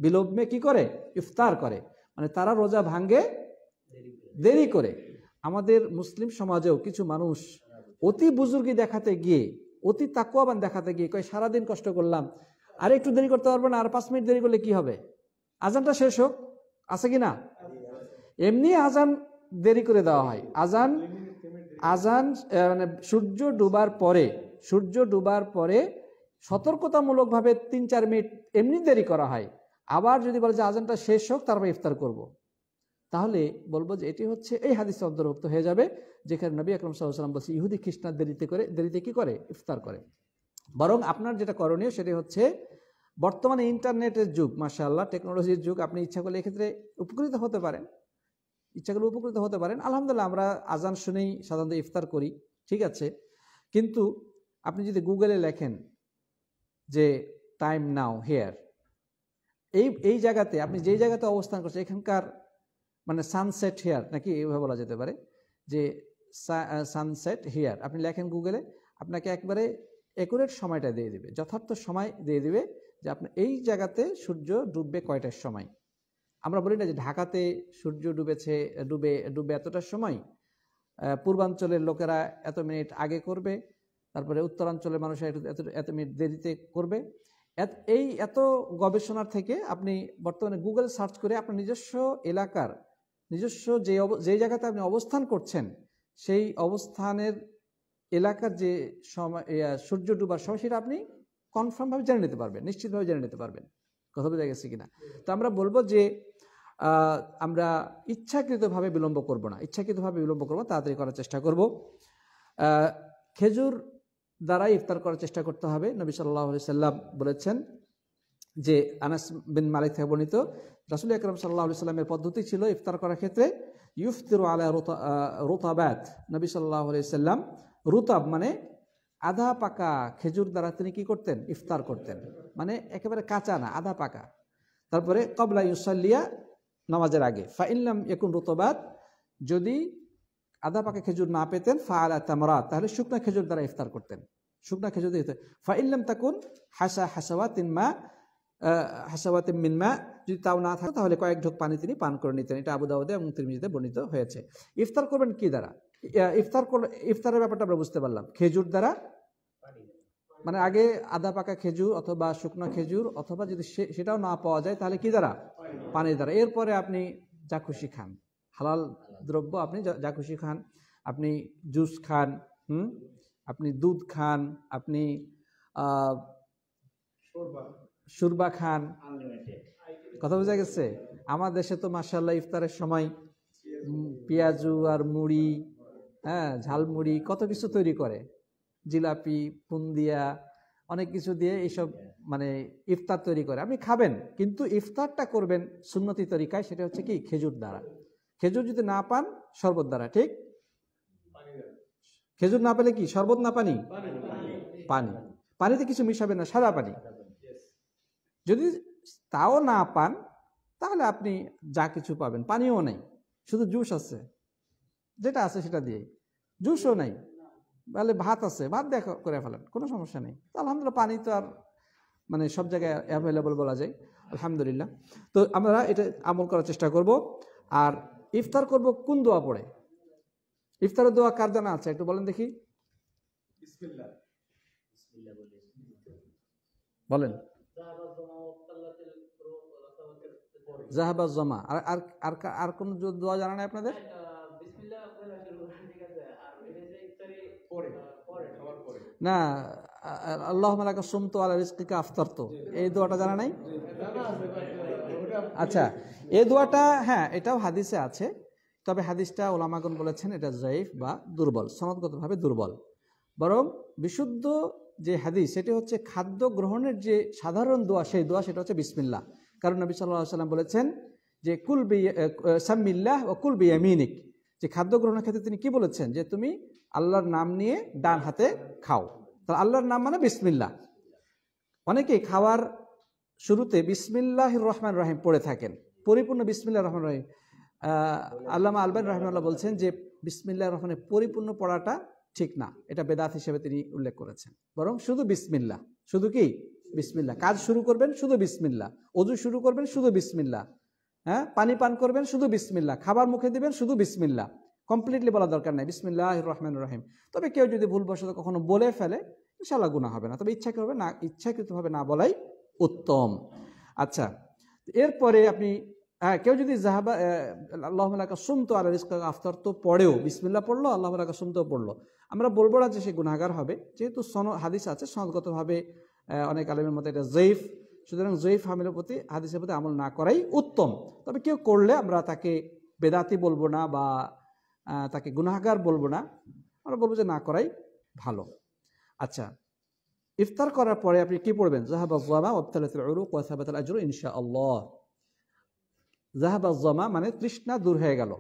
বিলম্বে কি করে ইফতার করে মানে তারা রোজা ভাঙ্গে দেরি করে আমাদের মুসলিম সমাজেও কিছু মানুষ অতি বুজুর্গি দেখাতে গিয়ে অতি তাকুয়াবান দেখাতে গিয়ে কয়ে সারাদিন কষ্ট করলাম আর একটু দেরি করতে পারবো না আর পাঁচ মিনিট দেরি করলে কি হবে আজানটা শেষ হোক আছে কি না এমনি আজান দেরি করে দেওয়া হয় আজান আজান মানে সূর্য ডুবার পরে সূর্য ডুবার পরে সতর্কতামূলকভাবে তিন চার মিনিট এমনি দেরি করা হয় আবার যদি বলে যে আজানটা শেষ হোক তারপর ইফতার করব। তাহলে বলবো যে এটি হচ্ছে এই হাদিস অন্তর্ভুক্ত হয়ে যাবে যেখানে নবী আকরম সাল্লাম বলছে ইহুদি খ্রিস্টান দেরিতে করে দেরিতে কি করে ইফতার করে বরং আপনার যেটা করণীয় সেটি হচ্ছে বর্তমানে ইন্টারনেটের যুগ মাসা আল্লাহ টেকনোলজির যুগ আপনি ইচ্ছা করলে এক্ষেত্রে উপকৃত হতে পারেন ইচ্ছাগুলো উপকৃত হতে পারেন আলহামদুলিল্লাহ আমরা আজান শুনেই সাধারণত ইফতার করি ঠিক আছে কিন্তু আপনি যদি গুগলে লেখেন যে টাইম নাও হেয়ার এই এই জায়গাতে আপনি যেই জায়গাতে অবস্থান করছেন এখানকার মানে সানসেট হেয়ার নাকি এইভাবে বলা যেতে পারে যে সানসেট হেয়ার আপনি লেখেন গুগলে আপনাকে একবারে একুরেট সময়টা দিয়ে দেবে যথার্থ সময় দিয়ে দেবে যে আপনি এই জায়গাতে সূর্য ডুববে কয়টার সময় আমরা বলি না যে ঢাকাতে সূর্য ডুবেছে ডুবে ডুবে এতটা সময় পূর্বাঞ্চলের লোকেরা এত মিনিট আগে করবে তারপরে উত্তরাঞ্চলের মানুষের এত এত মিনিট দেরিতে করবে এই এত গবেষণার থেকে আপনি বর্তমানে গুগল সার্চ করে আপনার নিজস্ব এলাকার নিজস্ব যে যে জায়গাতে আপনি অবস্থান করছেন সেই অবস্থানের এলাকার যে সময় সূর্য ডুবার সময় সেটা আপনি কনফার্মভাবে জেনে নিতে পারবেন নিশ্চিতভাবে জেনে নিতে পারবেন কথা বোঝা গেছে কিনা তো আমরা বলবো যে আমরা ইচ্ছাকৃতভাবে বিলম্ব করব না ইচ্ছাকৃতভাবে বিলম্ব করবো তাড়াতাড়ি করার চেষ্টা করব খেজুর দ্বারা ইফতার করার চেষ্টা করতে হবে নবী সাল্লাহ সাল্লাম বলেছেন যে আনাস বিন মালিক থেকে বর্ণিত রাসুল আকরম সাল্লাহ সাল্লামের পদ্ধতি ছিল ইফতার করার ক্ষেত্রে ইউফতিরু আলা রোতাবাত নবী সাল্লাহ সাল্লাম রুতাব মানে আধা পাকা খেজুর দ্বারা তিনি কি করতেন ইফতার করতেন মানে একেবারে কাঁচা না আধা পাকা তারপরে কবলা ইউসাল্লিয়া নামাজের আগে ফাইনলাম একুন রুতবাত যদি আদা পাকা খেজুর না পেতেন ফা আলা তামরা তাহলে শুকনা খেজুর দ্বারা ইফতার করতেন শুকনা খেজুর দিয়ে ফা ইল্লাম তাকুন হাসা হাসাওয়া তিনমা হাসাওয়াতে মিনমা যদি তাও না থাকে তাহলে কয়েক ঢোক পানি তিনি পান করে নিতেন এটা আবুদাবাদে এবং তিরমিজিতে বর্ণিত হয়েছে ইফতার করবেন কি দ্বারা ইফতার ইফতারের ব্যাপারটা আমরা বুঝতে পারলাম খেজুর দ্বারা মানে আগে আদা পাকা খেজুর অথবা শুকনো খেজুর অথবা যদি সেটাও না পাওয়া যায় তাহলে কি দ্বারা পানির দ্বারা এরপরে আপনি যা খুশি খান হালাল দ্রব্য আপনি যা খুশি খান আপনি জুস খান হুম আপনি দুধ খান আপনি সুরবা খান কথা বোঝা গেছে আমার দেশে তো মাসাল্লাহ ইফতারের সময় পেঁয়াজু আর মুড়ি হ্যাঁ ঝালমুড়ি কত কিছু তৈরি করে জিলাপি পুন্দিয়া অনেক কিছু দিয়ে এইসব মানে ইফতার তৈরি করে আপনি খাবেন কিন্তু ইফতারটা করবেন সুন্নতি তরিকায় সেটা হচ্ছে কি খেজুর দ্বারা খেজুর যদি না পান শরবত দ্বারা ঠিক খেজুর না পেলে কি শরবত না পানি পানি পানিতে কিছু মিশাবেন না সাদা পানি যদি তাও না পান তাহলে আপনি যা কিছু পাবেন পানিও নেই শুধু জুস আছে যেটা আছে সেটা দিয়ে জুসও নেই বলে ভাত আছে ভাত দেখা করে ফেলেন কোনো সমস্যা নেই আলহামদুলিল্লাহ পানি তো আর মানে সব জায়গায় অ্যাভেলেবল বলা যায় আলহামদুলিল্লাহ তো আমরা এটা আমল করার চেষ্টা করব আর ইফতার করব কোন দোয়া পড়ে ইফতারের দোয়া কার জানা আছে একটু বলেন দেখি বলেন জাহাবাজ জমা আর আর আর কোন দোয়া জানা নাই আপনাদের না আল্লাহ মালাকা সুমতো আল্লাহ আফতার তো এই দোয়াটা জানা নাই আচ্ছা এই দোয়াটা হ্যাঁ এটাও হাদিসে আছে তবে হাদিসটা ওলামাগন বলেছেন এটা জয়ীফ বা দুর্বল সনদগতভাবে দুর্বল বরং বিশুদ্ধ যে হাদিস সেটি হচ্ছে খাদ্য গ্রহণের যে সাধারণ দোয়া সেই দোয়া সেটা হচ্ছে বিসমিল্লা কারণ নবী সাল্লাহ সাল্লাম বলেছেন যে কুল বি সাম্মিল্লাহ ও কুল বিয়ামিনিক যে খাদ্য গ্রহণের ক্ষেত্রে তিনি কি বলেছেন যে তুমি আল্লাহর নাম নিয়ে ডান হাতে খাও তাহলে আল্লাহর নাম মানে বিসমিল্লা অনেকে খাওয়ার শুরুতে বিসমিল্লাহ রহমান রাহিম পড়ে থাকেন পরিপূর্ণ বিসমিল্লা রহমান রহিম আল্লামা আলবান রহমাল্লাহ বলছেন যে বিসমিল্লা রহমানের পরিপূর্ণ পড়াটা ঠিক না এটা বেদাত হিসেবে তিনি উল্লেখ করেছেন বরং শুধু বিসমিল্লা শুধু কি বিসমিল্লা কাজ শুরু করবেন শুধু বিসমিল্লা অজু শুরু করবেন শুধু বিসমিল্লা হ্যাঁ পানি পান করবেন শুধু বিসমিল্লা খাবার মুখে দিবেন শুধু বিসমিল্লা কমপ্লিটলি বলা দরকার নাই বিসমিল্লাহ রহমান রহিম তবে কেউ যদি ভুলবশত কখনো বলে ফেলে ইনশাল্লাহ গুণা হবে না তবে ইচ্ছা করবে না ইচ্ছাকৃতভাবে না বলাই উত্তম আচ্ছা এরপরে আপনি হ্যাঁ কেউ যদি জাহাবা আল্লাহমালাকা সুমতো আল্লাহ রিস্কা আফতার তো পড়েও বিসমিল্লা পড়লো আল্লাহ আল্লাহমালাকা শুনতেও পড়লো আমরা বলবো না যে সে গুণাগার হবে যেহেতু সন হাদিস আছে সনদগতভাবে অনেক আলমের মতো এটা জৈফ সুতরাং জয়ীফ হামিলের প্রতি হাদিসের প্রতি আমল না করাই উত্তম তবে কেউ করলে আমরা তাকে বেদাতি বলবো না বা তাকে গুনাহাগার বলবো না আমরা বলবো যে না করাই ভালো আচ্ছা ইফতার করার পরে আপনি কি পড়বেন জাহাবা জামা ইনশা আল্লাহ জাহাবা মানে তৃষ্ণা দূর হয়ে গেল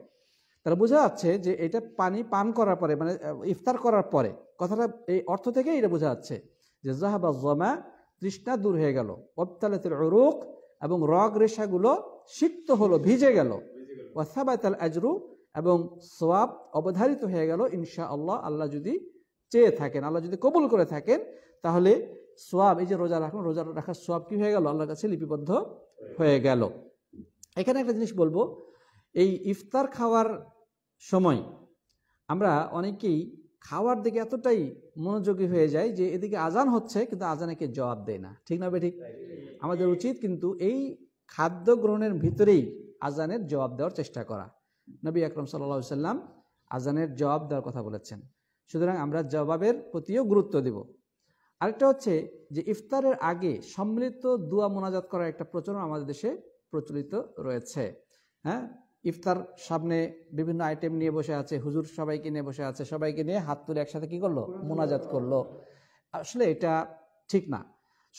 তাহলে বোঝা যাচ্ছে যে এটা পানি পান করার পরে মানে ইফতার করার পরে কথাটা এই অর্থ থেকেই এটা বোঝা যাচ্ছে যে জাহাবা জমা তৃষ্ণা দূর হয়ে গেল অবতালাতের রোগ এবং রগ রেশাগুলো সিক্ত হলো ভিজে গেল ওয়াসাবাতাল আজরু এবং সোয়াব অবধারিত হয়ে গেল ইনশা আল্লাহ আল্লাহ যদি চেয়ে থাকেন আল্লাহ যদি কবুল করে থাকেন তাহলে সোয়াব এই যে রোজা রাখুন রোজা রাখার সোয়াব কি হয়ে গেল আল্লাহর কাছে লিপিবদ্ধ হয়ে গেল এখানে একটা জিনিস বলবো এই ইফতার খাওয়ার সময় আমরা অনেকেই খাওয়ার দিকে এতটাই মনোযোগী হয়ে যায় যে এদিকে আজান হচ্ছে কিন্তু আজানে কে জবাব দেয় না ঠিক না বেঠিক আমাদের উচিত কিন্তু এই খাদ্য গ্রহণের ভিতরেই আজানের জবাব দেওয়ার চেষ্টা করা নবী আকরম সাল্লা সাল্লাম আজানের জবাব দেওয়ার কথা বলেছেন সুতরাং আমরা জবাবের প্রতিও গুরুত্ব দেব আরেকটা হচ্ছে যে ইফতারের আগে সম্মিলিত দুয়া মোনাজাত করার একটা প্রচলন আমাদের দেশে প্রচলিত রয়েছে হ্যাঁ ইফতার সামনে বিভিন্ন আইটেম নিয়ে বসে আছে হুজুর সবাইকে নিয়ে বসে আছে সবাইকে নিয়ে হাত তুলে একসাথে কি করলো মোনাজাত করলো আসলে এটা ঠিক না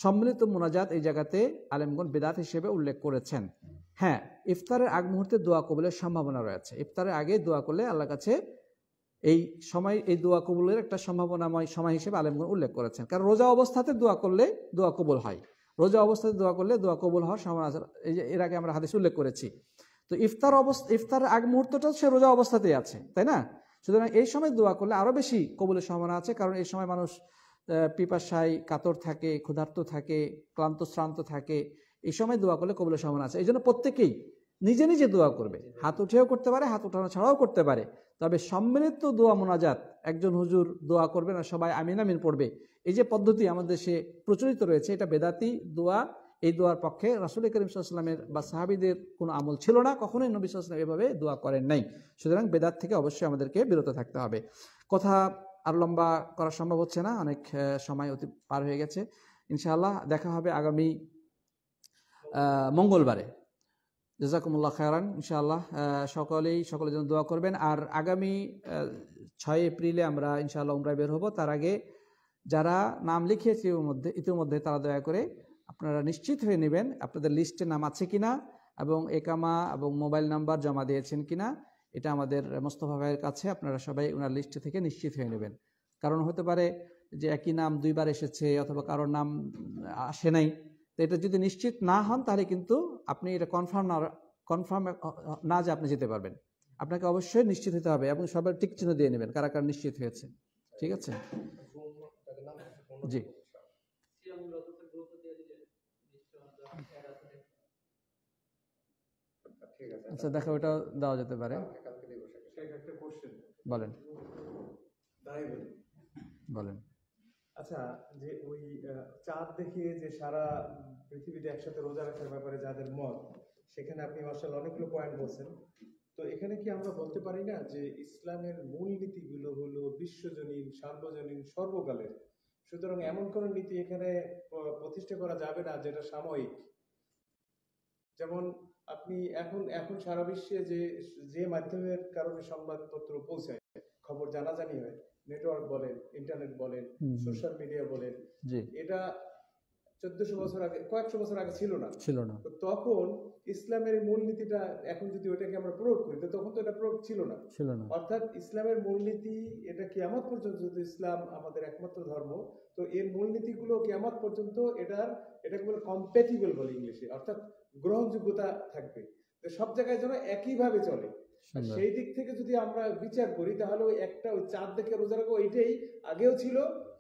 সম্মিলিত মোনাজাত এই জায়গাতে আলেমগন বেদাত হিসেবে উল্লেখ করেছেন হ্যাঁ ইফতারের আগ মুহূর্তে দোয়া কবুলের সম্ভাবনা রয়েছে ইফতারের আগে দোয়া করলে আল্লাহ কাছে এই সময় এই দোয়া কবুলের একটা সম্ভাবনাময় সময় হিসেবে আলেমগন উল্লেখ করেছেন কারণ রোজা অবস্থাতে দোয়া করলে দোয়া কবুল হয় রোজা অবস্থাতে দোয়া করলে দোয়া কবুল হওয়ার সম্ভাবনা এই এর আগে আমরা হাদিস উল্লেখ করেছি তো ইফতার অবস্থা ইফতার আগ মুহূর্তটা সে রোজা অবস্থাতেই আছে তাই না সুতরাং এই সময় দোয়া করলে আরও বেশি কবুলের সম্ভাবনা আছে কারণ এই সময় মানুষ পিপাসায় কাতর থাকে ক্ষুধার্ত থাকে ক্লান্ত শ্রান্ত থাকে এই সময় দোয়া করলে কবুলের সম্ভাবনা আছে এই জন্য প্রত্যেকেই নিজে নিজে দোয়া করবে হাত উঠেও করতে পারে হাত উঠানো ছাড়াও করতে পারে তবে সম্মিলিত দোয়া মোনাজাত একজন হুজুর দোয়া করবে না সবাই আমিন আমিন পড়বে এই যে পদ্ধতি আমাদের দেশে প্রচলিত রয়েছে এটা বেদাতি দোয়া এই দোয়ার পক্ষে রাসুল করিম সাল্লামের বা সাহাবিদের কোনো আমল ছিল না কখনোই নবী সাল্লাম এভাবে দোয়া করেন নাই সুতরাং বেদাত থেকে অবশ্যই আমাদেরকে বিরত থাকতে হবে কথা আর লম্বা করা সম্ভব হচ্ছে না অনেক সময় অতি পার হয়ে গেছে ইনশাআল্লাহ দেখা হবে আগামী মঙ্গলবারে জাজাকুমুল্লাহ খায়রান ইনশাআল্লাহ সকলেই সকলে জন্য দোয়া করবেন আর আগামী ছয় এপ্রিলে আমরা ইনশাআল্লাহ উমরায় বের হব তার আগে যারা নাম লিখিয়েছে ইতিমধ্যে ইতিমধ্যে তারা দয়া করে আপনারা নিশ্চিত হয়ে নেবেন আপনাদের লিস্টে নাম আছে কিনা এবং একামা এবং মোবাইল নাম্বার জমা দিয়েছেন কিনা এটা আমাদের মোস্তফা ভাইয়ের কাছে আপনারা সবাই ওনার লিস্টে থেকে নিশ্চিত হয়ে নেবেন কারণ হতে পারে যে একই নাম দুইবার এসেছে অথবা কারোর নাম আসে নাই তো এটা যদি নিশ্চিত না হন তাহলে কিন্তু আপনি এটা কনফার্ম না কনফার্ম না যে আপনি যেতে পারবেন আপনাকে অবশ্যই নিশ্চিত হতে হবে এবং সবাই টিক চিহ্ন দিয়ে নেবেন কারা কারা নিশ্চিত হয়েছে ঠিক আছে জি আচ্ছা দেখো ওটা দেওয়া যেতে পারে বলেন বলেন আচ্ছা যে ওই চাঁদ দেখিয়ে যে সারা পৃথিবীতে একসাথে রোজা রাখার ব্যাপারে যাদের মত সেখানে আপনি মার্শাল অনেকগুলো পয়েন্ট বলছেন তো এখানে কি আমরা বলতে পারি না যে ইসলামের মূল নীতিগুলো হলো বিশ্বজনীন সার্বজনীন সর্বকালের সুতরাং এমন কোন নীতি এখানে প্রতিষ্ঠা করা যাবে না যেটা সাময়িক যেমন আপনি এখন এখন সারা বিশ্বে যে যে মাধ্যমের কারণে সংবাদপত্র পৌঁছায় খবর জানাজানি হয় নেটওয়ার্ক বলেন ইন্টারনেট বলেন সোশ্যাল মিডিয়া বলেন এটা চোদ্দশো বছর আগে কয়েকশো বছর আগে ছিল না ছিল না তখন ইসলামের মূলনীতিটা এখন যদি ওটাকে আমরা প্রয়োগ করি তো তখন তো এটা প্রয়োগ ছিল না ছিল না অর্থাৎ ইসলামের মূলনীতি এটা কেমন পর্যন্ত যদি ইসলাম আমাদের একমাত্র ধর্ম তো এর মূলনীতিগুলো কেমন পর্যন্ত এটার এটাকে বলে কম্প্যাটিবল বলে ইংলিশে অর্থাৎ গ্রহণযোগ্যতা থাকবে সব জায়গায় যেন একইভাবে চলে সেই দিক থেকে যদি আমরা বিচার করি তাহলে ওই একটা ওই চাঁদ দেখে রোজা রাখবো ওইটাই আগেও ছিল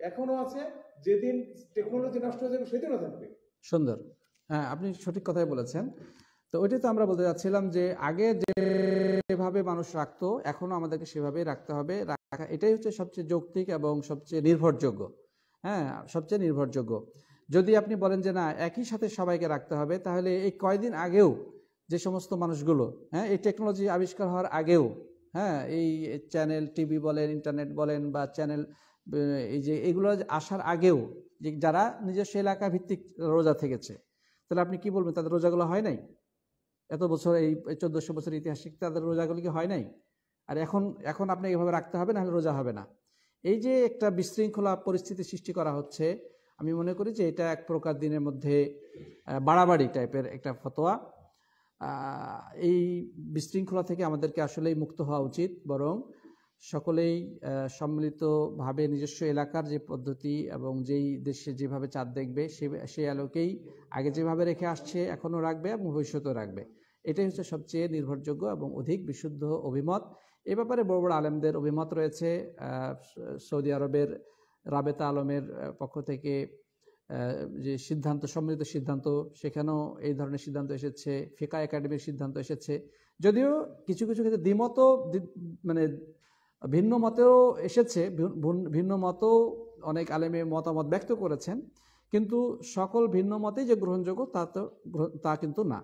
এখনো আছে যেদিন টেকনোলজি নষ্ট হয়ে যাবে সেদিনও থাকবে সুন্দর হ্যাঁ আপনি সঠিক কথাই বলেছেন তো ওইটাই তো আমরা বলতে যাচ্ছিলাম যে আগে যেভাবে মানুষ রাখতো এখনো আমাদেরকে সেভাবেই রাখতে হবে রাখা এটাই হচ্ছে সবচেয়ে যৌক্তিক এবং সবচেয়ে নির্ভরযোগ্য হ্যাঁ সবচেয়ে নির্ভরযোগ্য যদি আপনি বলেন যে না একই সাথে সবাইকে রাখতে হবে তাহলে এই কয়দিন আগেও যে সমস্ত মানুষগুলো হ্যাঁ এই টেকনোলজি আবিষ্কার হওয়ার আগেও হ্যাঁ এই চ্যানেল টিভি বলেন ইন্টারনেট বলেন বা চ্যানেল এই যে এগুলো আসার আগেও যে যারা নিজস্ব এলাকা ভিত্তিক রোজা থেকেছে তাহলে আপনি কি বলবেন তাদের রোজাগুলো হয় নাই এত বছর এই চোদ্দোশো বছর ইতিহাসে তাদের রোজাগুলো কি হয় নাই আর এখন এখন আপনি এভাবে রাখতে হবে না হলে রোজা হবে না এই যে একটা বিশৃঙ্খলা পরিস্থিতি সৃষ্টি করা হচ্ছে আমি মনে করি যে এটা এক প্রকার দিনের মধ্যে বাড়াবাড়ি টাইপের একটা ফতোয়া এই বিশৃঙ্খলা থেকে আমাদেরকে আসলেই মুক্ত হওয়া উচিত বরং সকলেই সম্মিলিতভাবে নিজস্ব এলাকার যে পদ্ধতি এবং যেই দেশে যেভাবে চাঁদ দেখবে সে সেই আলোকেই আগে যেভাবে রেখে আসছে এখনও রাখবে এবং ভবিষ্যতেও রাখবে এটাই হচ্ছে সবচেয়ে নির্ভরযোগ্য এবং অধিক বিশুদ্ধ অভিমত এ ব্যাপারে বড় বড় আলেমদের অভিমত রয়েছে সৌদি আরবের রাবেতা আলমের পক্ষ থেকে যে সিদ্ধান্ত সম্মিলিত সিদ্ধান্ত সেখানেও এই ধরনের সিদ্ধান্ত এসেছে ফিকা একাডেমির সিদ্ধান্ত এসেছে যদিও কিছু কিছু ক্ষেত্রে দ্বিমত মানে ভিন্ন মতেও এসেছে ভিন্ন মতও অনেক আলেমে মতামত ব্যক্ত করেছেন কিন্তু সকল ভিন্ন মতেই যে গ্রহণযোগ্য তা তো তা কিন্তু না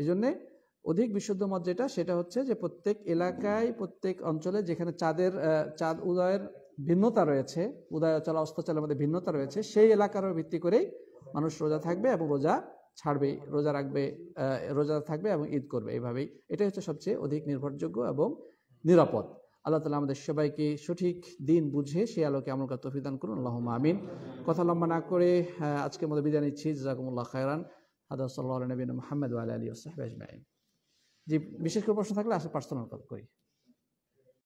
এই জন্যে অধিক বিশুদ্ধ মত যেটা সেটা হচ্ছে যে প্রত্যেক এলাকায় প্রত্যেক অঞ্চলে যেখানে চাঁদের চাঁদ উদয়ের ভিন্নতা রয়েছে অস্ত অস্তচলের মধ্যে ভিন্নতা রয়েছে সেই এলাকার ভিত্তি করেই মানুষ রোজা থাকবে এবং রোজা ছাড়বে রোজা রাখবে রোজা থাকবে এবং ঈদ করবে এইভাবেই এটাই হচ্ছে সবচেয়ে অধিক নির্ভরযোগ্য এবং নিরাপদ আল্লাহ তালা আমাদের সবাইকে সঠিক দিন বুঝে সে আলোকে আমল কাত তফিদান করুন আল্লাহ আমিন কথা লম্বা না করে আজকের মতো বিদায় নিচ্ছি জাকুমুল্লাহ খায়রান হাদা সাল্লাহ নবীন মোহাম্মদ আলী আলী ওসাহেব জি বিশেষ করে প্রশ্ন থাকলে আসে পার্সোনাল করি